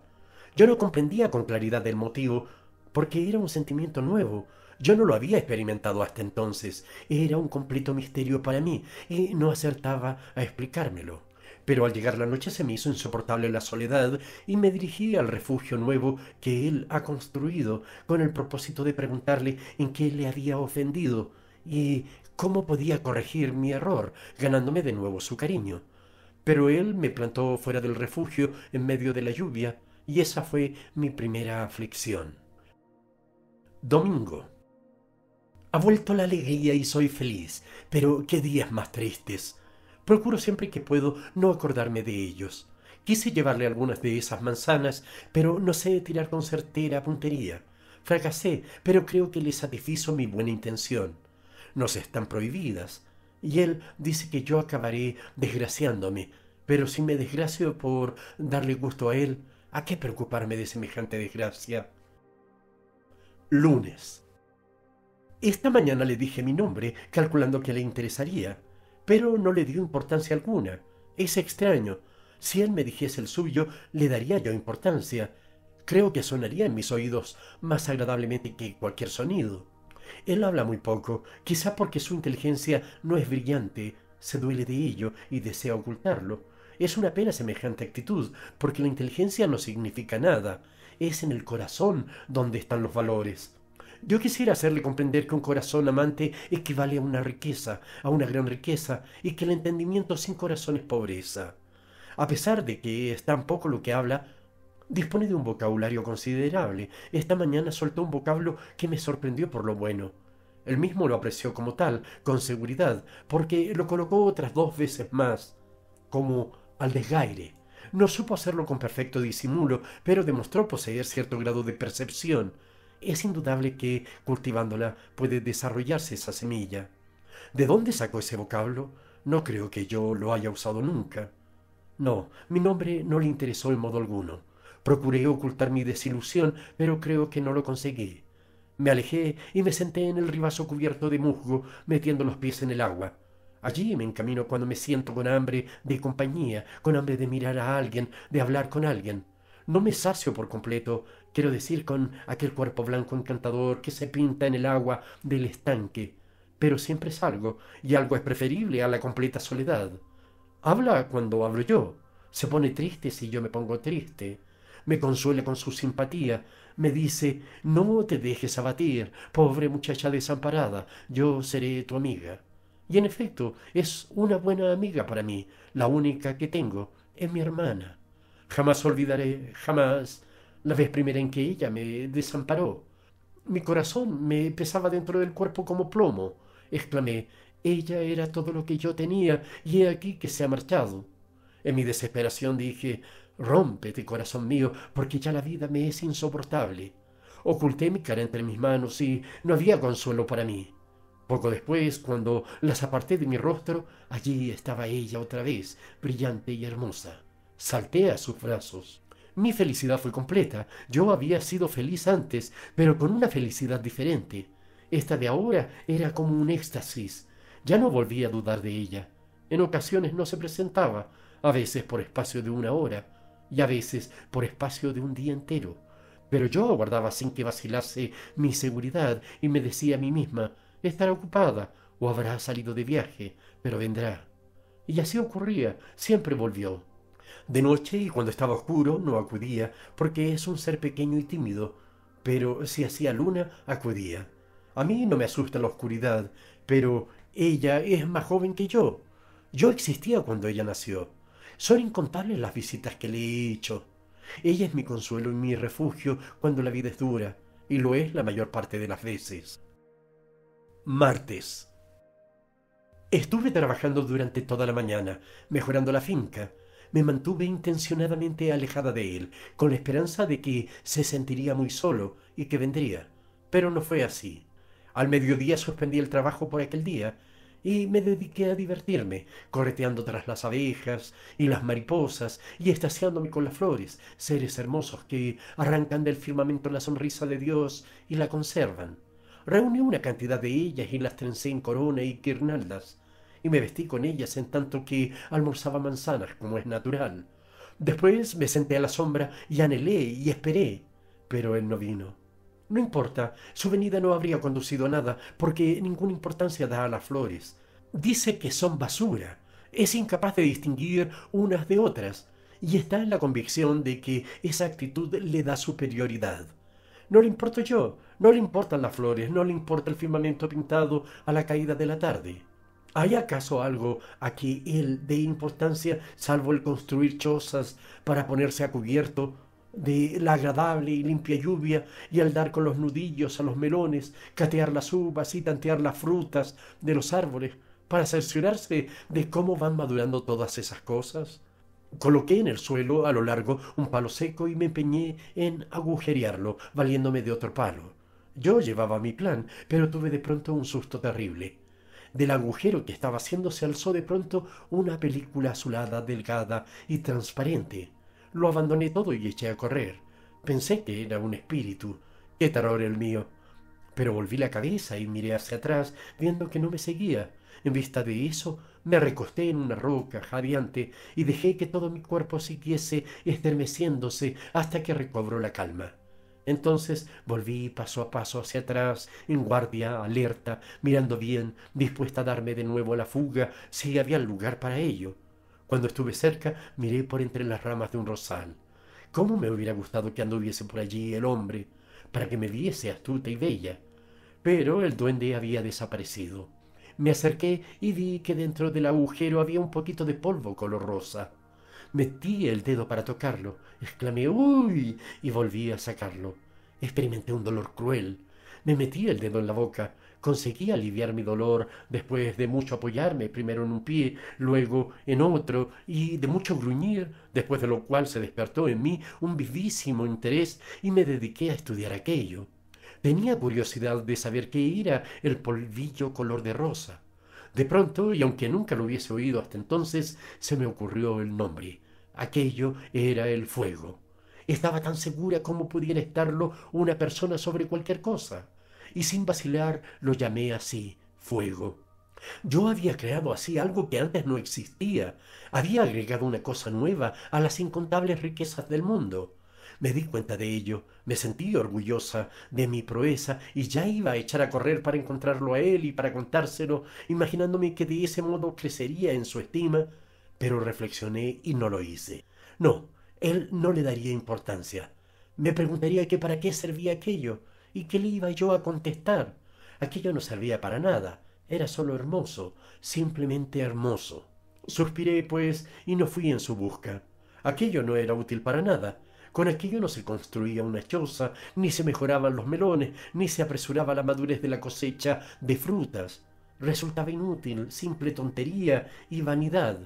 Yo no comprendía con claridad el motivo, porque era un sentimiento nuevo. Yo no lo había experimentado hasta entonces. Era un completo misterio para mí, y no acertaba a explicármelo. Pero al llegar la noche se me hizo insoportable la soledad y me dirigí al refugio nuevo que él ha construido con el propósito de preguntarle en qué le había ofendido y cómo podía corregir mi error, ganándome de nuevo su cariño. Pero él me plantó fuera del refugio en medio de la lluvia, y esa fue mi primera aflicción. Domingo. Ha vuelto la alegría y soy feliz, pero qué días más tristes. Procuro siempre que puedo no acordarme de ellos. Quise llevarle algunas de esas manzanas, pero no sé tirar con certera puntería. Fracasé, pero creo que le satisfizo mi buena intención nos están prohibidas. Y él dice que yo acabaré desgraciándome, pero si me desgracio por darle gusto a él, ¿a qué preocuparme de semejante desgracia? Lunes. Esta mañana le dije mi nombre, calculando que le interesaría, pero no le dio importancia alguna. Es extraño. Si él me dijese el suyo, le daría yo importancia. Creo que sonaría en mis oídos más agradablemente que cualquier sonido. Él habla muy poco, quizá porque su inteligencia no es brillante, se duele de ello y desea ocultarlo. Es una pena semejante actitud, porque la inteligencia no significa nada. Es en el corazón donde están los valores. Yo quisiera hacerle comprender que un corazón amante equivale a una riqueza, a una gran riqueza, y que el entendimiento sin corazón es pobreza. A pesar de que es tan poco lo que habla, Dispone de un vocabulario considerable. Esta mañana soltó un vocablo que me sorprendió por lo bueno. Él mismo lo apreció como tal, con seguridad, porque lo colocó otras dos veces más, como al desgaire. No supo hacerlo con perfecto disimulo, pero demostró poseer cierto grado de percepción. Es indudable que, cultivándola, puede desarrollarse esa semilla. ¿De dónde sacó ese vocablo? No creo que yo lo haya usado nunca. No, mi nombre no le interesó en modo alguno. Procuré ocultar mi desilusión, pero creo que no lo conseguí. Me alejé y me senté en el ribazo cubierto de musgo, metiendo los pies en el agua. Allí me encamino cuando me siento con hambre de compañía, con hambre de mirar a alguien, de hablar con alguien. No me sacio por completo, quiero decir con aquel cuerpo blanco encantador que se pinta en el agua del estanque, pero siempre salgo, y algo es preferible a la completa soledad. Habla cuando hablo yo, se pone triste si yo me pongo triste me consuela con su simpatía, me dice No te dejes abatir, pobre muchacha desamparada, yo seré tu amiga. Y en efecto, es una buena amiga para mí, la única que tengo, es mi hermana. Jamás olvidaré, jamás, la vez primera en que ella me desamparó. Mi corazón me pesaba dentro del cuerpo como plomo. Exclamé, ella era todo lo que yo tenía, y he aquí que se ha marchado. En mi desesperación dije, Rómpete, corazón mío, porque ya la vida me es insoportable. Oculté mi cara entre mis manos y no había consuelo para mí. Poco después, cuando las aparté de mi rostro, allí estaba ella otra vez, brillante y hermosa. Salté a sus brazos. Mi felicidad fue completa. Yo había sido feliz antes, pero con una felicidad diferente. Esta de ahora era como un éxtasis. Ya no volví a dudar de ella. En ocasiones no se presentaba, a veces por espacio de una hora y a veces por espacio de un día entero. Pero yo aguardaba sin que vacilase mi seguridad y me decía a mí misma, estará ocupada o habrá salido de viaje, pero vendrá. Y así ocurría, siempre volvió. De noche y cuando estaba oscuro no acudía, porque es un ser pequeño y tímido, pero si hacía luna acudía. A mí no me asusta la oscuridad, pero ella es más joven que yo. Yo existía cuando ella nació. Son incontables las visitas que le he hecho. Ella es mi consuelo y mi refugio cuando la vida es dura, y lo es la mayor parte de las veces. Martes. Estuve trabajando durante toda la mañana, mejorando la finca. Me mantuve intencionadamente alejada de él, con la esperanza de que se sentiría muy solo y que vendría. Pero no fue así. Al mediodía suspendí el trabajo por aquel día y me dediqué a divertirme, correteando tras las abejas y las mariposas y estaciándome con las flores, seres hermosos que arrancan del firmamento la sonrisa de Dios y la conservan. Reuní una cantidad de ellas y las trencé en corona y guirnaldas, y me vestí con ellas en tanto que almorzaba manzanas, como es natural. Después me senté a la sombra y anhelé y esperé, pero él no vino. No importa, su venida no habría conducido a nada, porque ninguna importancia da a las flores. Dice que son basura, es incapaz de distinguir unas de otras, y está en la convicción de que esa actitud le da superioridad. No le importo yo, no le importan las flores, no le importa el firmamento pintado a la caída de la tarde. ¿Hay acaso algo a que él dé importancia salvo el construir chozas para ponerse a cubierto de la agradable y limpia lluvia y al dar con los nudillos a los melones, catear las uvas y tantear las frutas de los árboles para cerciorarse de cómo van madurando todas esas cosas. Coloqué en el suelo a lo largo un palo seco y me empeñé en agujerearlo, valiéndome de otro palo. Yo llevaba mi plan, pero tuve de pronto un susto terrible. Del agujero que estaba haciendo se alzó de pronto una película azulada, delgada y transparente lo abandoné todo y eché a correr. Pensé que era un espíritu. Qué terror el mío. Pero volví la cabeza y miré hacia atrás, viendo que no me seguía. En vista de eso, me recosté en una roca jadeante y dejé que todo mi cuerpo siguiese estremeciéndose hasta que recobró la calma. Entonces volví paso a paso hacia atrás, en guardia, alerta, mirando bien, dispuesta a darme de nuevo la fuga si había lugar para ello. Cuando estuve cerca, miré por entre las ramas de un rosal. ¿Cómo me hubiera gustado que anduviese por allí el hombre, para que me viese astuta y bella? Pero el duende había desaparecido. Me acerqué y vi que dentro del agujero había un poquito de polvo color rosa. Metí el dedo para tocarlo, exclamé ¡Uy! y volví a sacarlo. Experimenté un dolor cruel. Me metí el dedo en la boca conseguí aliviar mi dolor después de mucho apoyarme, primero en un pie, luego en otro, y de mucho gruñir, después de lo cual se despertó en mí un vivísimo interés y me dediqué a estudiar aquello. Tenía curiosidad de saber qué era el polvillo color de rosa. De pronto, y aunque nunca lo hubiese oído hasta entonces, se me ocurrió el nombre. Aquello era el fuego. Estaba tan segura como pudiera estarlo una persona sobre cualquier cosa y sin vacilar lo llamé así, fuego. Yo había creado así algo que antes no existía, había agregado una cosa nueva a las incontables riquezas del mundo. Me di cuenta de ello, me sentí orgullosa de mi proeza y ya iba a echar a correr para encontrarlo a él y para contárselo, imaginándome que de ese modo crecería en su estima, pero reflexioné y no lo hice. No, él no le daría importancia. Me preguntaría que para qué servía aquello, ¿Y qué le iba yo a contestar? Aquello no servía para nada, era solo hermoso, simplemente hermoso. Suspiré, pues, y no fui en su busca. Aquello no era útil para nada. Con aquello no se construía una choza, ni se mejoraban los melones, ni se apresuraba la madurez de la cosecha de frutas. Resultaba inútil, simple tontería y vanidad.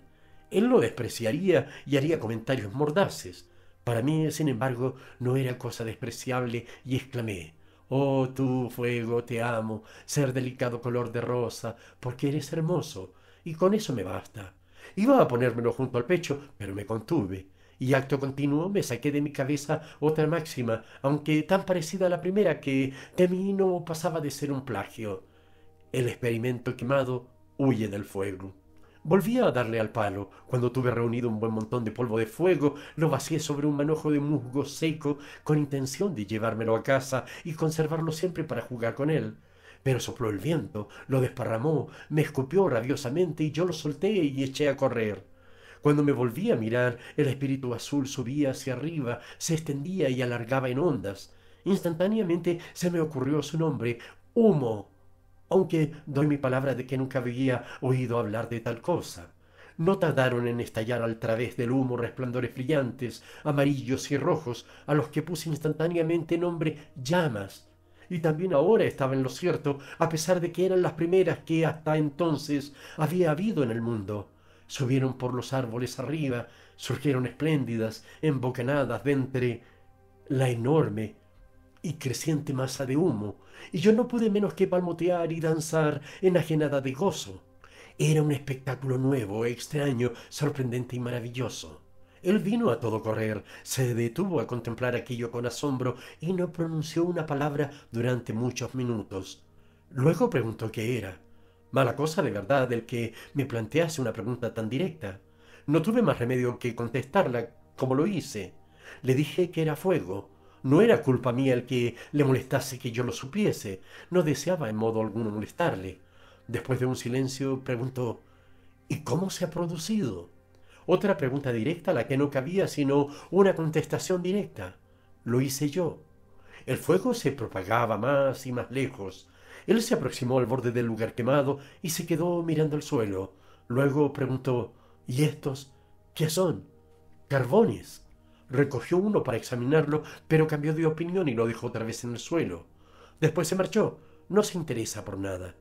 Él lo despreciaría y haría comentarios mordaces. Para mí, sin embargo, no era cosa despreciable y exclamé Oh tú, fuego, te amo, ser delicado color de rosa, porque eres hermoso, y con eso me basta. Iba a ponérmelo junto al pecho, pero me contuve, y acto continuo me saqué de mi cabeza otra máxima, aunque tan parecida a la primera que de mí no pasaba de ser un plagio. El experimento quemado huye del fuego. Volví a darle al palo. Cuando tuve reunido un buen montón de polvo de fuego, lo vacié sobre un manojo de musgo seco con intención de llevármelo a casa y conservarlo siempre para jugar con él. Pero sopló el viento, lo desparramó, me escupió rabiosamente y yo lo solté y eché a correr. Cuando me volví a mirar, el espíritu azul subía hacia arriba, se extendía y alargaba en ondas. Instantáneamente se me ocurrió su nombre, Humo aunque doy mi palabra de que nunca había oído hablar de tal cosa. No tardaron en estallar al través del humo resplandores brillantes, amarillos y rojos, a los que puse instantáneamente nombre llamas, y también ahora estaba en lo cierto, a pesar de que eran las primeras que hasta entonces había habido en el mundo. Subieron por los árboles arriba, surgieron espléndidas, embocanadas de entre la enorme y creciente masa de humo, y yo no pude menos que palmotear y danzar enajenada de gozo. Era un espectáculo nuevo, extraño, sorprendente y maravilloso. Él vino a todo correr, se detuvo a contemplar aquello con asombro y no pronunció una palabra durante muchos minutos. Luego preguntó qué era. Mala cosa de verdad el que me plantease una pregunta tan directa. No tuve más remedio que contestarla como lo hice. Le dije que era fuego, no era culpa mía el que le molestase que yo lo supiese. No deseaba en modo alguno molestarle. Después de un silencio preguntó, ¿y cómo se ha producido? Otra pregunta directa a la que no cabía sino una contestación directa. Lo hice yo. El fuego se propagaba más y más lejos. Él se aproximó al borde del lugar quemado y se quedó mirando el suelo. Luego preguntó, ¿y estos qué son? Carbones, Recogió uno para examinarlo, pero cambió de opinión y lo dejó otra vez en el suelo. Después se marchó. No se interesa por nada.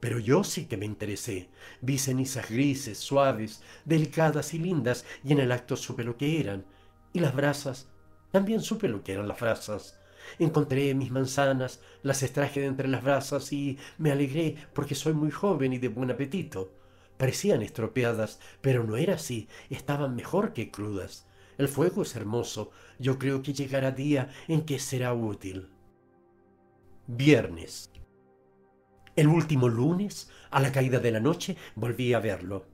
Pero yo sí que me interesé. Vi cenizas grises, suaves, delicadas y lindas, y en el acto supe lo que eran. Y las brasas. También supe lo que eran las brasas. Encontré mis manzanas, las extraje de entre las brasas y me alegré porque soy muy joven y de buen apetito. Parecían estropeadas, pero no era así, estaban mejor que crudas. El fuego es hermoso. Yo creo que llegará día en que será útil. Viernes. El último lunes, a la caída de la noche, volví a verlo.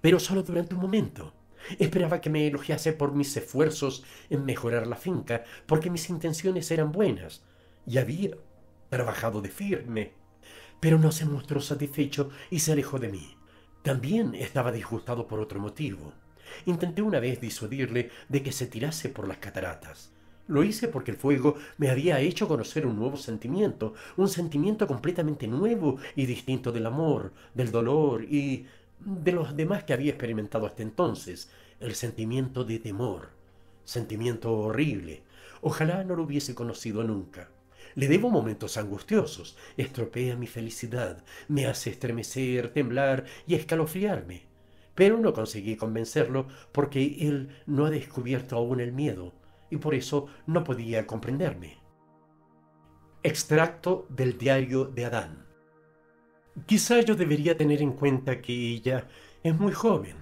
Pero solo durante un momento. Esperaba que me elogiase por mis esfuerzos en mejorar la finca, porque mis intenciones eran buenas, y había trabajado de firme. Pero no se mostró satisfecho y se alejó de mí. También estaba disgustado por otro motivo. Intenté una vez disuadirle de que se tirase por las cataratas. Lo hice porque el fuego me había hecho conocer un nuevo sentimiento, un sentimiento completamente nuevo y distinto del amor, del dolor y de los demás que había experimentado hasta entonces, el sentimiento de temor, sentimiento horrible. Ojalá no lo hubiese conocido nunca. Le debo momentos angustiosos, estropea mi felicidad, me hace estremecer, temblar y escalofriarme pero no conseguí convencerlo porque él no ha descubierto aún el miedo y por eso no podía comprenderme. Extracto del diario de Adán. Quizá yo debería tener en cuenta que ella es muy joven,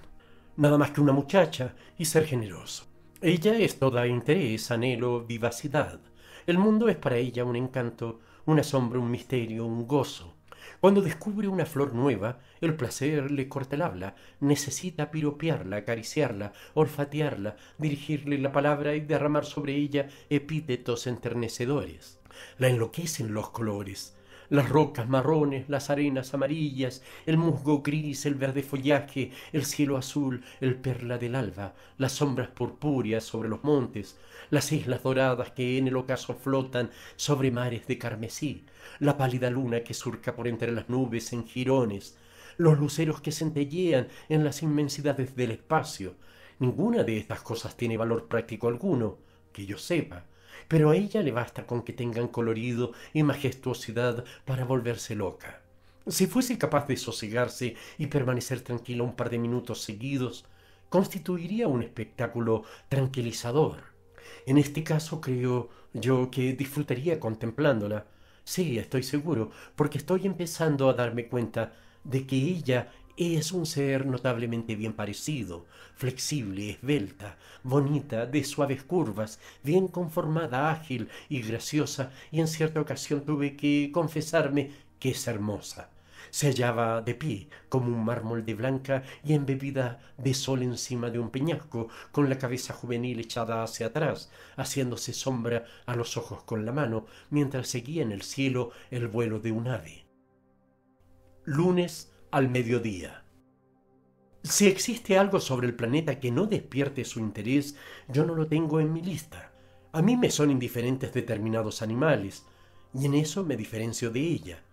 nada más que una muchacha, y ser generoso. Ella es toda interés, anhelo, vivacidad. El mundo es para ella un encanto, un asombro, un misterio, un gozo. Cuando descubre una flor nueva, el placer le corta el habla, necesita piropearla, acariciarla, olfatearla, dirigirle la palabra y derramar sobre ella epítetos enternecedores. La enloquecen los colores, las rocas marrones, las arenas amarillas, el musgo gris, el verde follaje, el cielo azul, el perla del alba, las sombras purpúreas sobre los montes, las islas doradas que en el ocaso flotan sobre mares de carmesí, la pálida luna que surca por entre las nubes en jirones, los luceros que centellean en las inmensidades del espacio. Ninguna de estas cosas tiene valor práctico alguno, que yo sepa, pero a ella le basta con que tengan colorido y majestuosidad para volverse loca. Si fuese capaz de sosegarse y permanecer tranquila un par de minutos seguidos, constituiría un espectáculo tranquilizador. En este caso creo yo que disfrutaría contemplándola, Sí, estoy seguro, porque estoy empezando a darme cuenta de que ella es un ser notablemente bien parecido, flexible, esbelta, bonita, de suaves curvas, bien conformada, ágil y graciosa, y en cierta ocasión tuve que confesarme que es hermosa se hallaba de pie, como un mármol de blanca y embebida de sol encima de un peñasco, con la cabeza juvenil echada hacia atrás, haciéndose sombra a los ojos con la mano, mientras seguía en el cielo el vuelo de un ave. Lunes al mediodía. Si existe algo sobre el planeta que no despierte su interés, yo no lo tengo en mi lista. A mí me son indiferentes determinados animales, y en eso me diferencio de ella.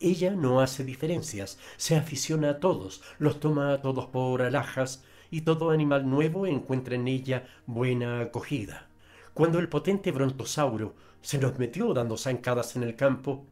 Ella no hace diferencias, se aficiona a todos, los toma a todos por alhajas, y todo animal nuevo encuentra en ella buena acogida. Cuando el potente brontosauro se nos metió dando zancadas en el campo,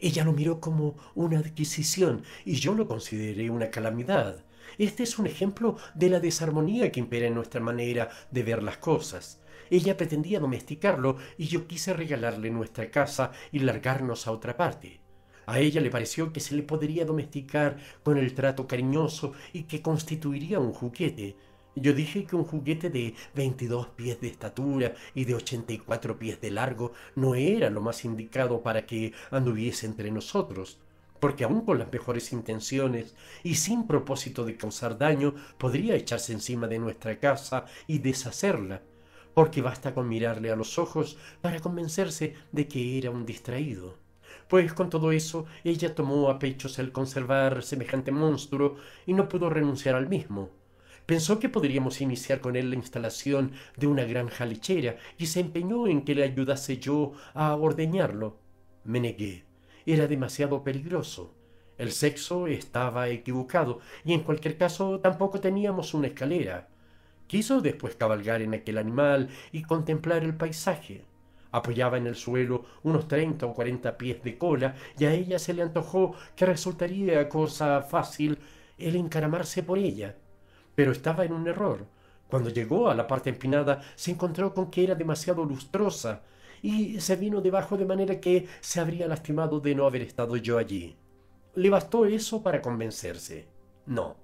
ella lo miró como una adquisición y yo lo consideré una calamidad. Este es un ejemplo de la desarmonía que impera en nuestra manera de ver las cosas. Ella pretendía domesticarlo y yo quise regalarle nuestra casa y largarnos a otra parte. A ella le pareció que se le podría domesticar con el trato cariñoso y que constituiría un juguete. Yo dije que un juguete de 22 pies de estatura y de 84 pies de largo no era lo más indicado para que anduviese entre nosotros, porque aun con las mejores intenciones y sin propósito de causar daño, podría echarse encima de nuestra casa y deshacerla, porque basta con mirarle a los ojos para convencerse de que era un distraído pues con todo eso ella tomó a pechos el conservar semejante monstruo y no pudo renunciar al mismo. Pensó que podríamos iniciar con él la instalación de una gran lechera y se empeñó en que le ayudase yo a ordeñarlo. Me negué. Era demasiado peligroso. El sexo estaba equivocado y en cualquier caso tampoco teníamos una escalera. Quiso después cabalgar en aquel animal y contemplar el paisaje. Apoyaba en el suelo unos treinta o cuarenta pies de cola y a ella se le antojó que resultaría cosa fácil el encaramarse por ella. Pero estaba en un error. Cuando llegó a la parte empinada se encontró con que era demasiado lustrosa y se vino debajo de manera que se habría lastimado de no haber estado yo allí. Le bastó eso para convencerse. No,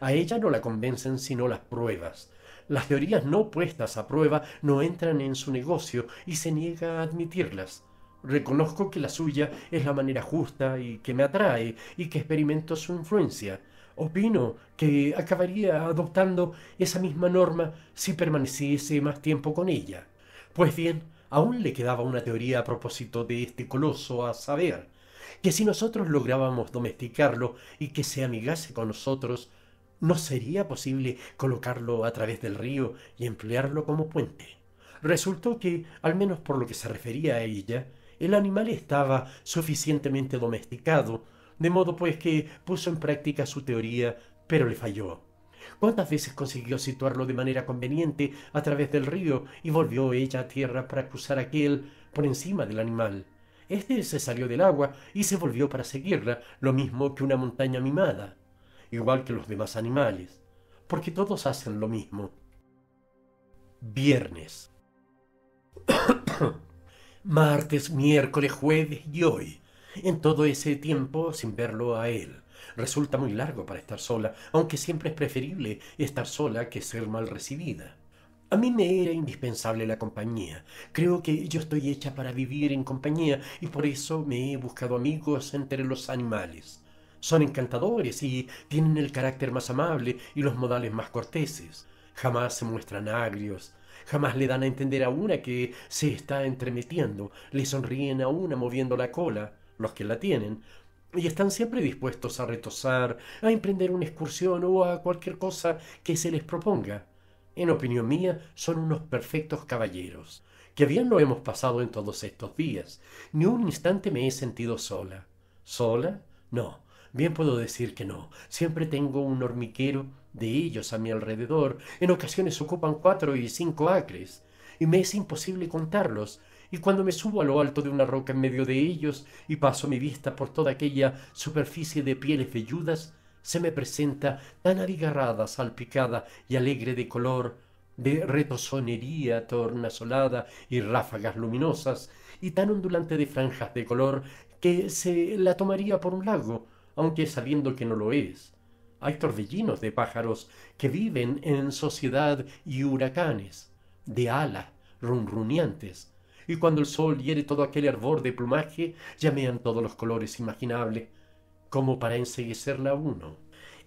a ella no la convencen sino las pruebas. Las teorías no puestas a prueba no entran en su negocio y se niega a admitirlas. Reconozco que la suya es la manera justa y que me atrae y que experimento su influencia. Opino que acabaría adoptando esa misma norma si permaneciese más tiempo con ella. Pues bien, aún le quedaba una teoría a propósito de este coloso a saber, que si nosotros lográbamos domesticarlo y que se amigase con nosotros, ¿No sería posible colocarlo a través del río y emplearlo como puente? Resultó que, al menos por lo que se refería a ella, el animal estaba suficientemente domesticado, de modo pues que puso en práctica su teoría, pero le falló. ¿Cuántas veces consiguió situarlo de manera conveniente a través del río y volvió ella a tierra para cruzar aquel por encima del animal? Este se salió del agua y se volvió para seguirla, lo mismo que una montaña mimada igual que los demás animales, porque todos hacen lo mismo. Viernes. Martes, miércoles, jueves y hoy. En todo ese tiempo sin verlo a él. Resulta muy largo para estar sola, aunque siempre es preferible estar sola que ser mal recibida. A mí me era indispensable la compañía. Creo que yo estoy hecha para vivir en compañía y por eso me he buscado amigos entre los animales. Son encantadores y tienen el carácter más amable y los modales más corteses. Jamás se muestran agrios, jamás le dan a entender a una que se está entremetiendo, le sonríen a una moviendo la cola, los que la tienen, y están siempre dispuestos a retosar, a emprender una excursión o a cualquier cosa que se les proponga. En opinión mía, son unos perfectos caballeros. Que bien lo hemos pasado en todos estos días. Ni un instante me he sentido sola. ¿Sola? No Bien puedo decir que no. Siempre tengo un hormiguero de ellos a mi alrededor. En ocasiones ocupan cuatro y cinco acres, y me es imposible contarlos. Y cuando me subo a lo alto de una roca en medio de ellos y paso mi vista por toda aquella superficie de pieles velludas, se me presenta tan abigarrada, salpicada y alegre de color, de retozonería tornasolada y ráfagas luminosas, y tan ondulante de franjas de color, que se la tomaría por un lago, aunque sabiendo que no lo es. Hay torbellinos de pájaros que viven en sociedad y huracanes, de ala runruneantes, y cuando el sol hiere todo aquel hervor de plumaje, llamean todos los colores imaginables, como para enseguecerla uno.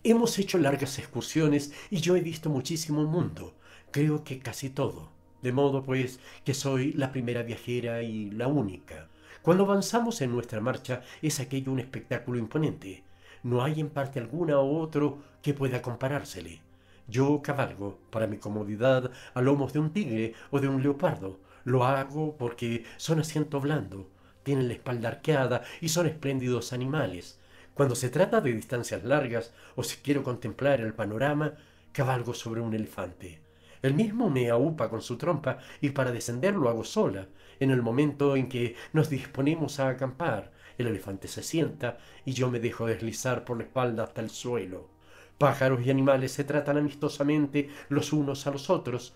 Hemos hecho largas excursiones y yo he visto muchísimo mundo, creo que casi todo, de modo pues que soy la primera viajera y la única. Cuando avanzamos en nuestra marcha es aquello un espectáculo imponente. No hay en parte alguna u otro que pueda comparársele. Yo cabalgo, para mi comodidad, a lomos de un tigre o de un leopardo. Lo hago porque son asiento blando, tienen la espalda arqueada y son espléndidos animales. Cuando se trata de distancias largas o si quiero contemplar el panorama, cabalgo sobre un elefante. El mismo me aupa con su trompa y para descender lo hago sola. En el momento en que nos disponemos a acampar, el elefante se sienta y yo me dejo deslizar por la espalda hasta el suelo. Pájaros y animales se tratan amistosamente los unos a los otros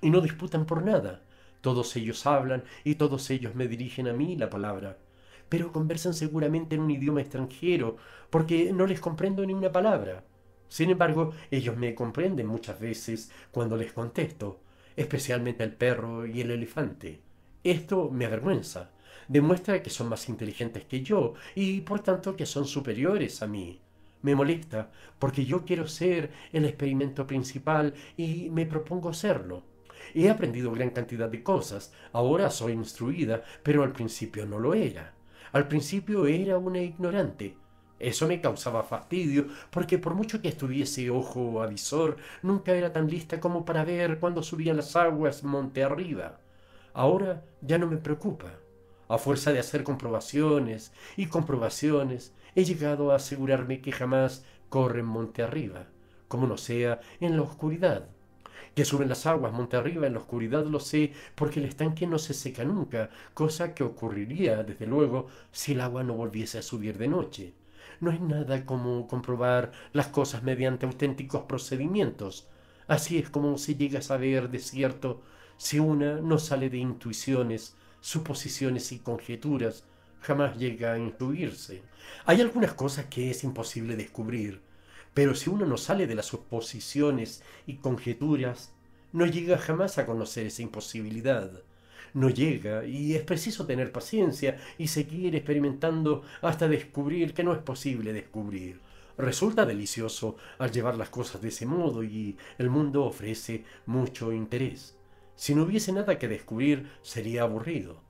y no disputan por nada. Todos ellos hablan y todos ellos me dirigen a mí la palabra. Pero conversan seguramente en un idioma extranjero, porque no les comprendo ni una palabra. Sin embargo, ellos me comprenden muchas veces cuando les contesto, especialmente el perro y el elefante. Esto me avergüenza. Demuestra que son más inteligentes que yo y por tanto que son superiores a mí. Me molesta porque yo quiero ser el experimento principal y me propongo serlo. He aprendido gran cantidad de cosas, ahora soy instruida, pero al principio no lo era. Al principio era una ignorante. Eso me causaba fastidio, porque por mucho que estuviese ojo avisor, nunca era tan lista como para ver cuando subían las aguas monte arriba. Ahora ya no me preocupa. A fuerza de hacer comprobaciones y comprobaciones, he llegado a asegurarme que jamás corren monte arriba, como no sea en la oscuridad. Que suben las aguas monte arriba en la oscuridad lo sé porque el estanque no se seca nunca, cosa que ocurriría, desde luego, si el agua no volviese a subir de noche no es nada como comprobar las cosas mediante auténticos procedimientos. Así es como se llega a saber de cierto si una no sale de intuiciones, suposiciones y conjeturas, jamás llega a intuirse. Hay algunas cosas que es imposible descubrir, pero si uno no sale de las suposiciones y conjeturas, no llega jamás a conocer esa imposibilidad no llega y es preciso tener paciencia y seguir experimentando hasta descubrir que no es posible descubrir. Resulta delicioso al llevar las cosas de ese modo y el mundo ofrece mucho interés. Si no hubiese nada que descubrir, sería aburrido.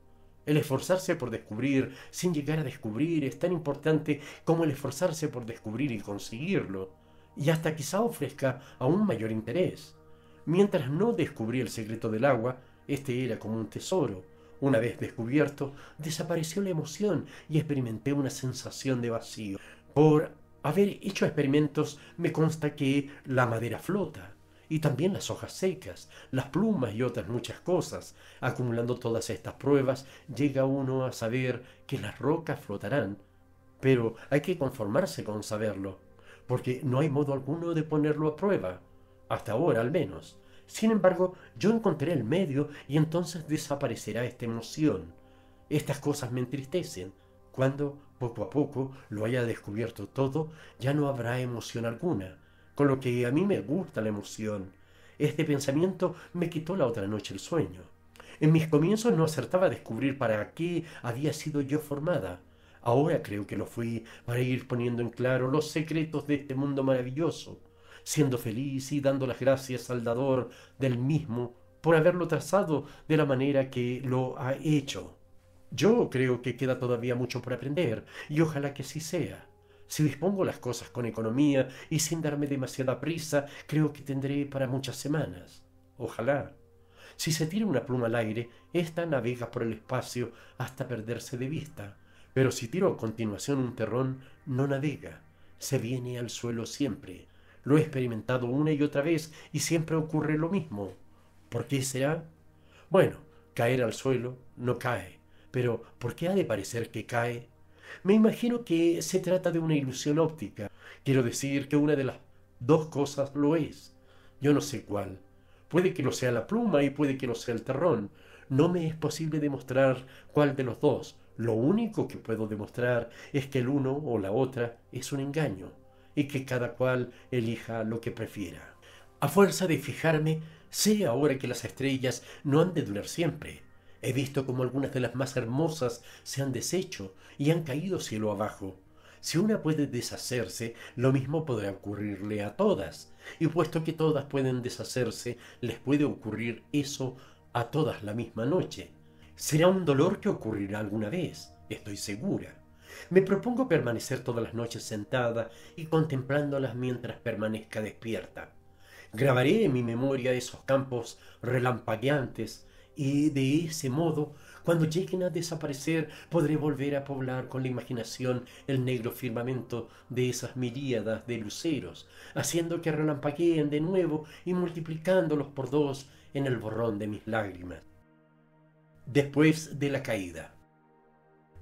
El esforzarse por descubrir sin llegar a descubrir es tan importante como el esforzarse por descubrir y conseguirlo, y hasta quizá ofrezca aún mayor interés. Mientras no descubrí el secreto del agua, este era como un tesoro. Una vez descubierto, desapareció la emoción y experimenté una sensación de vacío. Por haber hecho experimentos, me consta que la madera flota, y también las hojas secas, las plumas y otras muchas cosas. Acumulando todas estas pruebas, llega uno a saber que las rocas flotarán. Pero hay que conformarse con saberlo, porque no hay modo alguno de ponerlo a prueba, hasta ahora al menos. Sin embargo, yo encontraré el medio y entonces desaparecerá esta emoción. Estas cosas me entristecen. Cuando, poco a poco, lo haya descubierto todo, ya no habrá emoción alguna. Con lo que a mí me gusta la emoción. Este pensamiento me quitó la otra noche el sueño. En mis comienzos no acertaba a descubrir para qué había sido yo formada. Ahora creo que lo fui para ir poniendo en claro los secretos de este mundo maravilloso siendo feliz y dando las gracias al dador del mismo por haberlo trazado de la manera que lo ha hecho. Yo creo que queda todavía mucho por aprender y ojalá que sí sea. Si dispongo las cosas con economía y sin darme demasiada prisa, creo que tendré para muchas semanas. Ojalá. Si se tira una pluma al aire, ésta navega por el espacio hasta perderse de vista. Pero si tiro a continuación un terrón, no navega, se viene al suelo siempre. Lo he experimentado una y otra vez y siempre ocurre lo mismo. ¿Por qué será? Bueno, caer al suelo no cae, pero ¿por qué ha de parecer que cae? Me imagino que se trata de una ilusión óptica. Quiero decir que una de las dos cosas lo es. Yo no sé cuál. Puede que no sea la pluma y puede que no sea el terrón. No me es posible demostrar cuál de los dos. Lo único que puedo demostrar es que el uno o la otra es un engaño y que cada cual elija lo que prefiera. A fuerza de fijarme, sé ahora que las estrellas no han de durar siempre. He visto como algunas de las más hermosas se han deshecho y han caído cielo abajo. Si una puede deshacerse, lo mismo podrá ocurrirle a todas. Y puesto que todas pueden deshacerse, les puede ocurrir eso a todas la misma noche. Será un dolor que ocurrirá alguna vez, estoy segura. Me propongo permanecer todas las noches sentada y contemplándolas mientras permanezca despierta. Grabaré en mi memoria esos campos relampagueantes y de ese modo, cuando lleguen a desaparecer, podré volver a poblar con la imaginación el negro firmamento de esas miríadas de luceros, haciendo que relampagueen de nuevo y multiplicándolos por dos en el borrón de mis lágrimas. Después de la caída.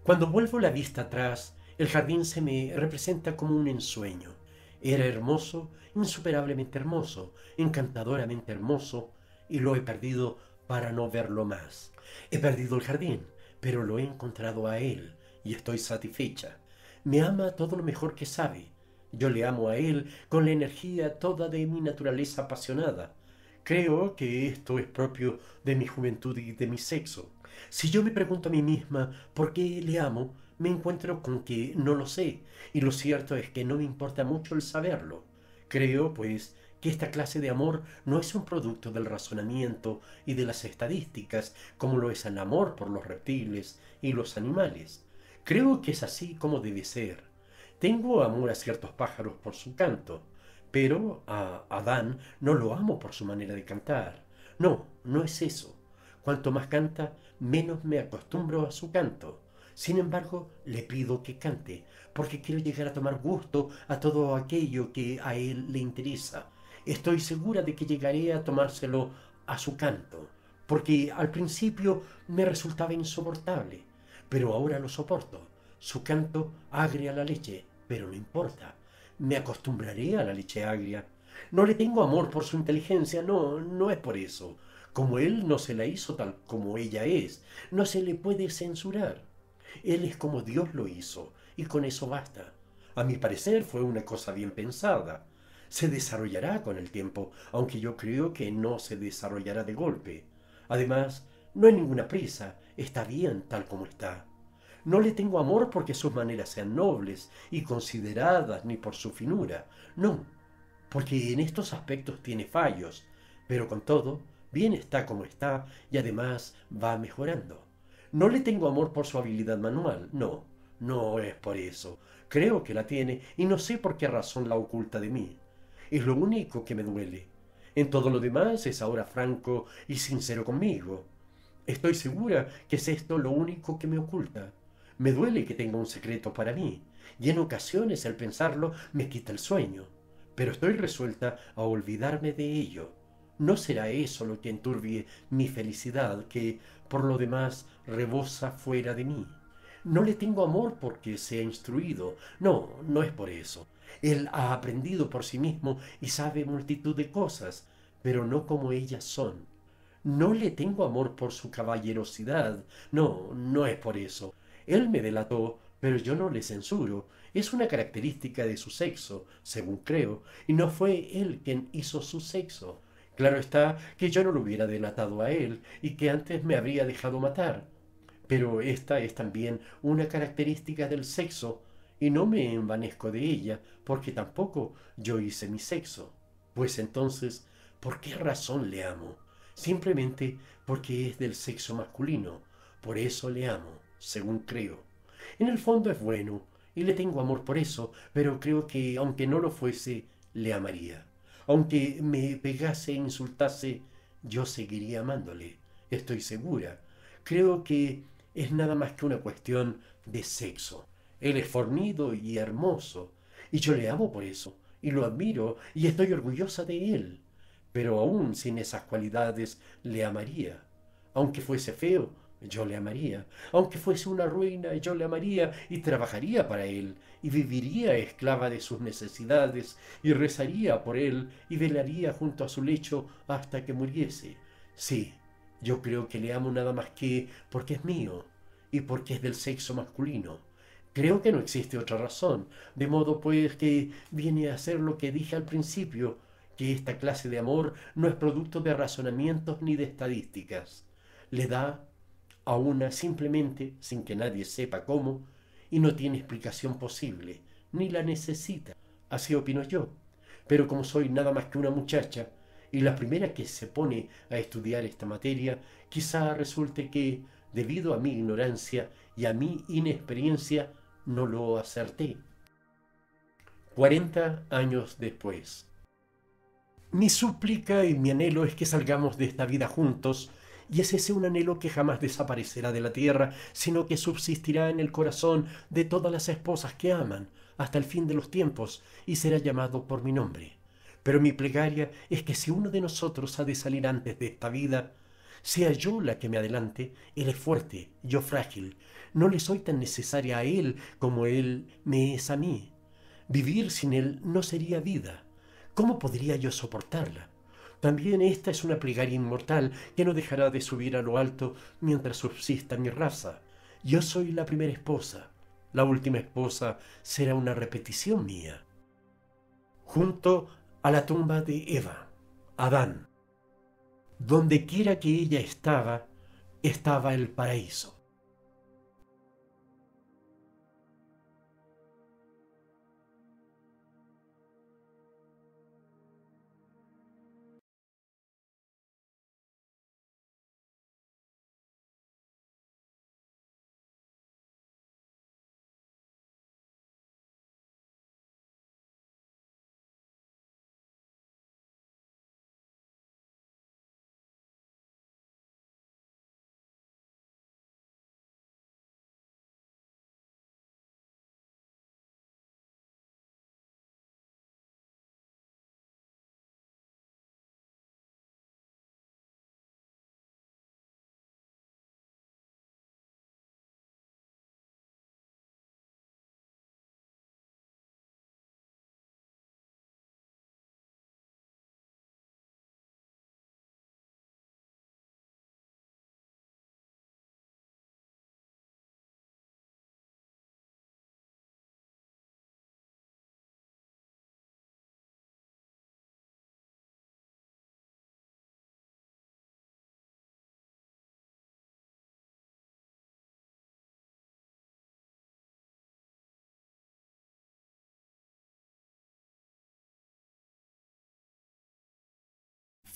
Cuando vuelvo la vista atrás, el jardín se me representa como un ensueño. Era hermoso, insuperablemente hermoso, encantadoramente hermoso, y lo he perdido para no verlo más. He perdido el jardín, pero lo he encontrado a él, y estoy satisfecha. Me ama todo lo mejor que sabe. Yo le amo a él con la energía toda de mi naturaleza apasionada. Creo que esto es propio de mi juventud y de mi sexo. Si yo me pregunto a mí misma por qué le amo, me encuentro con que no lo sé, y lo cierto es que no me importa mucho el saberlo. Creo, pues, que esta clase de amor no es un producto del razonamiento y de las estadísticas, como lo es el amor por los reptiles y los animales. Creo que es así como debe ser. Tengo amor a ciertos pájaros por su canto, pero a Adán no lo amo por su manera de cantar. No, no es eso. Cuanto más canta, menos me acostumbro a su canto. Sin embargo, le pido que cante, porque quiero llegar a tomar gusto a todo aquello que a él le interesa. Estoy segura de que llegaré a tomárselo a su canto, porque al principio me resultaba insoportable, pero ahora lo soporto. Su canto agria la leche, pero no importa. Me acostumbraré a la leche agria. No le tengo amor por su inteligencia, no, no es por eso. Como él no se la hizo tal como ella es, no se le puede censurar. Él es como Dios lo hizo, y con eso basta. A mi parecer fue una cosa bien pensada. Se desarrollará con el tiempo, aunque yo creo que no se desarrollará de golpe. Además, no hay ninguna prisa, está bien tal como está. No le tengo amor porque sus maneras sean nobles y consideradas ni por su finura, no, porque en estos aspectos tiene fallos, pero con todo, Bien está como está y además va mejorando. No le tengo amor por su habilidad manual, no, no es por eso. Creo que la tiene y no sé por qué razón la oculta de mí. Es lo único que me duele. En todo lo demás es ahora franco y sincero conmigo. Estoy segura que es esto lo único que me oculta. Me duele que tenga un secreto para mí, y en ocasiones al pensarlo me quita el sueño, pero estoy resuelta a olvidarme de ello. ¿No será eso lo que enturbie mi felicidad, que por lo demás rebosa fuera de mí? No le tengo amor porque ha instruido. No, no es por eso. Él ha aprendido por sí mismo y sabe multitud de cosas, pero no como ellas son. No le tengo amor por su caballerosidad. No, no es por eso. Él me delató, pero yo no le censuro. Es una característica de su sexo, según creo, y no fue él quien hizo su sexo. Claro está que yo no lo hubiera delatado a él y que antes me habría dejado matar. Pero esta es también una característica del sexo y no me envanezco de ella porque tampoco yo hice mi sexo. Pues entonces, ¿por qué razón le amo? Simplemente porque es del sexo masculino. Por eso le amo, según creo. En el fondo es bueno y le tengo amor por eso, pero creo que aunque no lo fuese, le amaría. Aunque me pegase e insultase, yo seguiría amándole, estoy segura. Creo que es nada más que una cuestión de sexo. Él es fornido y hermoso, y yo le amo por eso, y lo admiro, y estoy orgullosa de él. Pero aún sin esas cualidades le amaría, aunque fuese feo, yo le amaría. Aunque fuese una ruina, yo le amaría y trabajaría para él, y viviría esclava de sus necesidades, y rezaría por él, y velaría junto a su lecho hasta que muriese. Sí, yo creo que le amo nada más que porque es mío, y porque es del sexo masculino. Creo que no existe otra razón, de modo pues que viene a ser lo que dije al principio, que esta clase de amor no es producto de razonamientos ni de estadísticas. Le da a una simplemente, sin que nadie sepa cómo, y no tiene explicación posible, ni la necesita. Así opino yo. Pero como soy nada más que una muchacha, y la primera que se pone a estudiar esta materia, quizá resulte que, debido a mi ignorancia y a mi inexperiencia, no lo acerté. 40 años después. Mi súplica y mi anhelo es que salgamos de esta vida juntos y es ese un anhelo que jamás desaparecerá de la tierra, sino que subsistirá en el corazón de todas las esposas que aman hasta el fin de los tiempos y será llamado por mi nombre. Pero mi plegaria es que si uno de nosotros ha de salir antes de esta vida, sea yo la que me adelante, él es fuerte, yo frágil, no le soy tan necesaria a él como él me es a mí. Vivir sin él no sería vida. ¿Cómo podría yo soportarla? También esta es una plegaria inmortal que no dejará de subir a lo alto mientras subsista mi raza. Yo soy la primera esposa. La última esposa será una repetición mía. Junto a la tumba de Eva, Adán. Donde quiera que ella estaba, estaba el paraíso.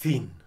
Fin.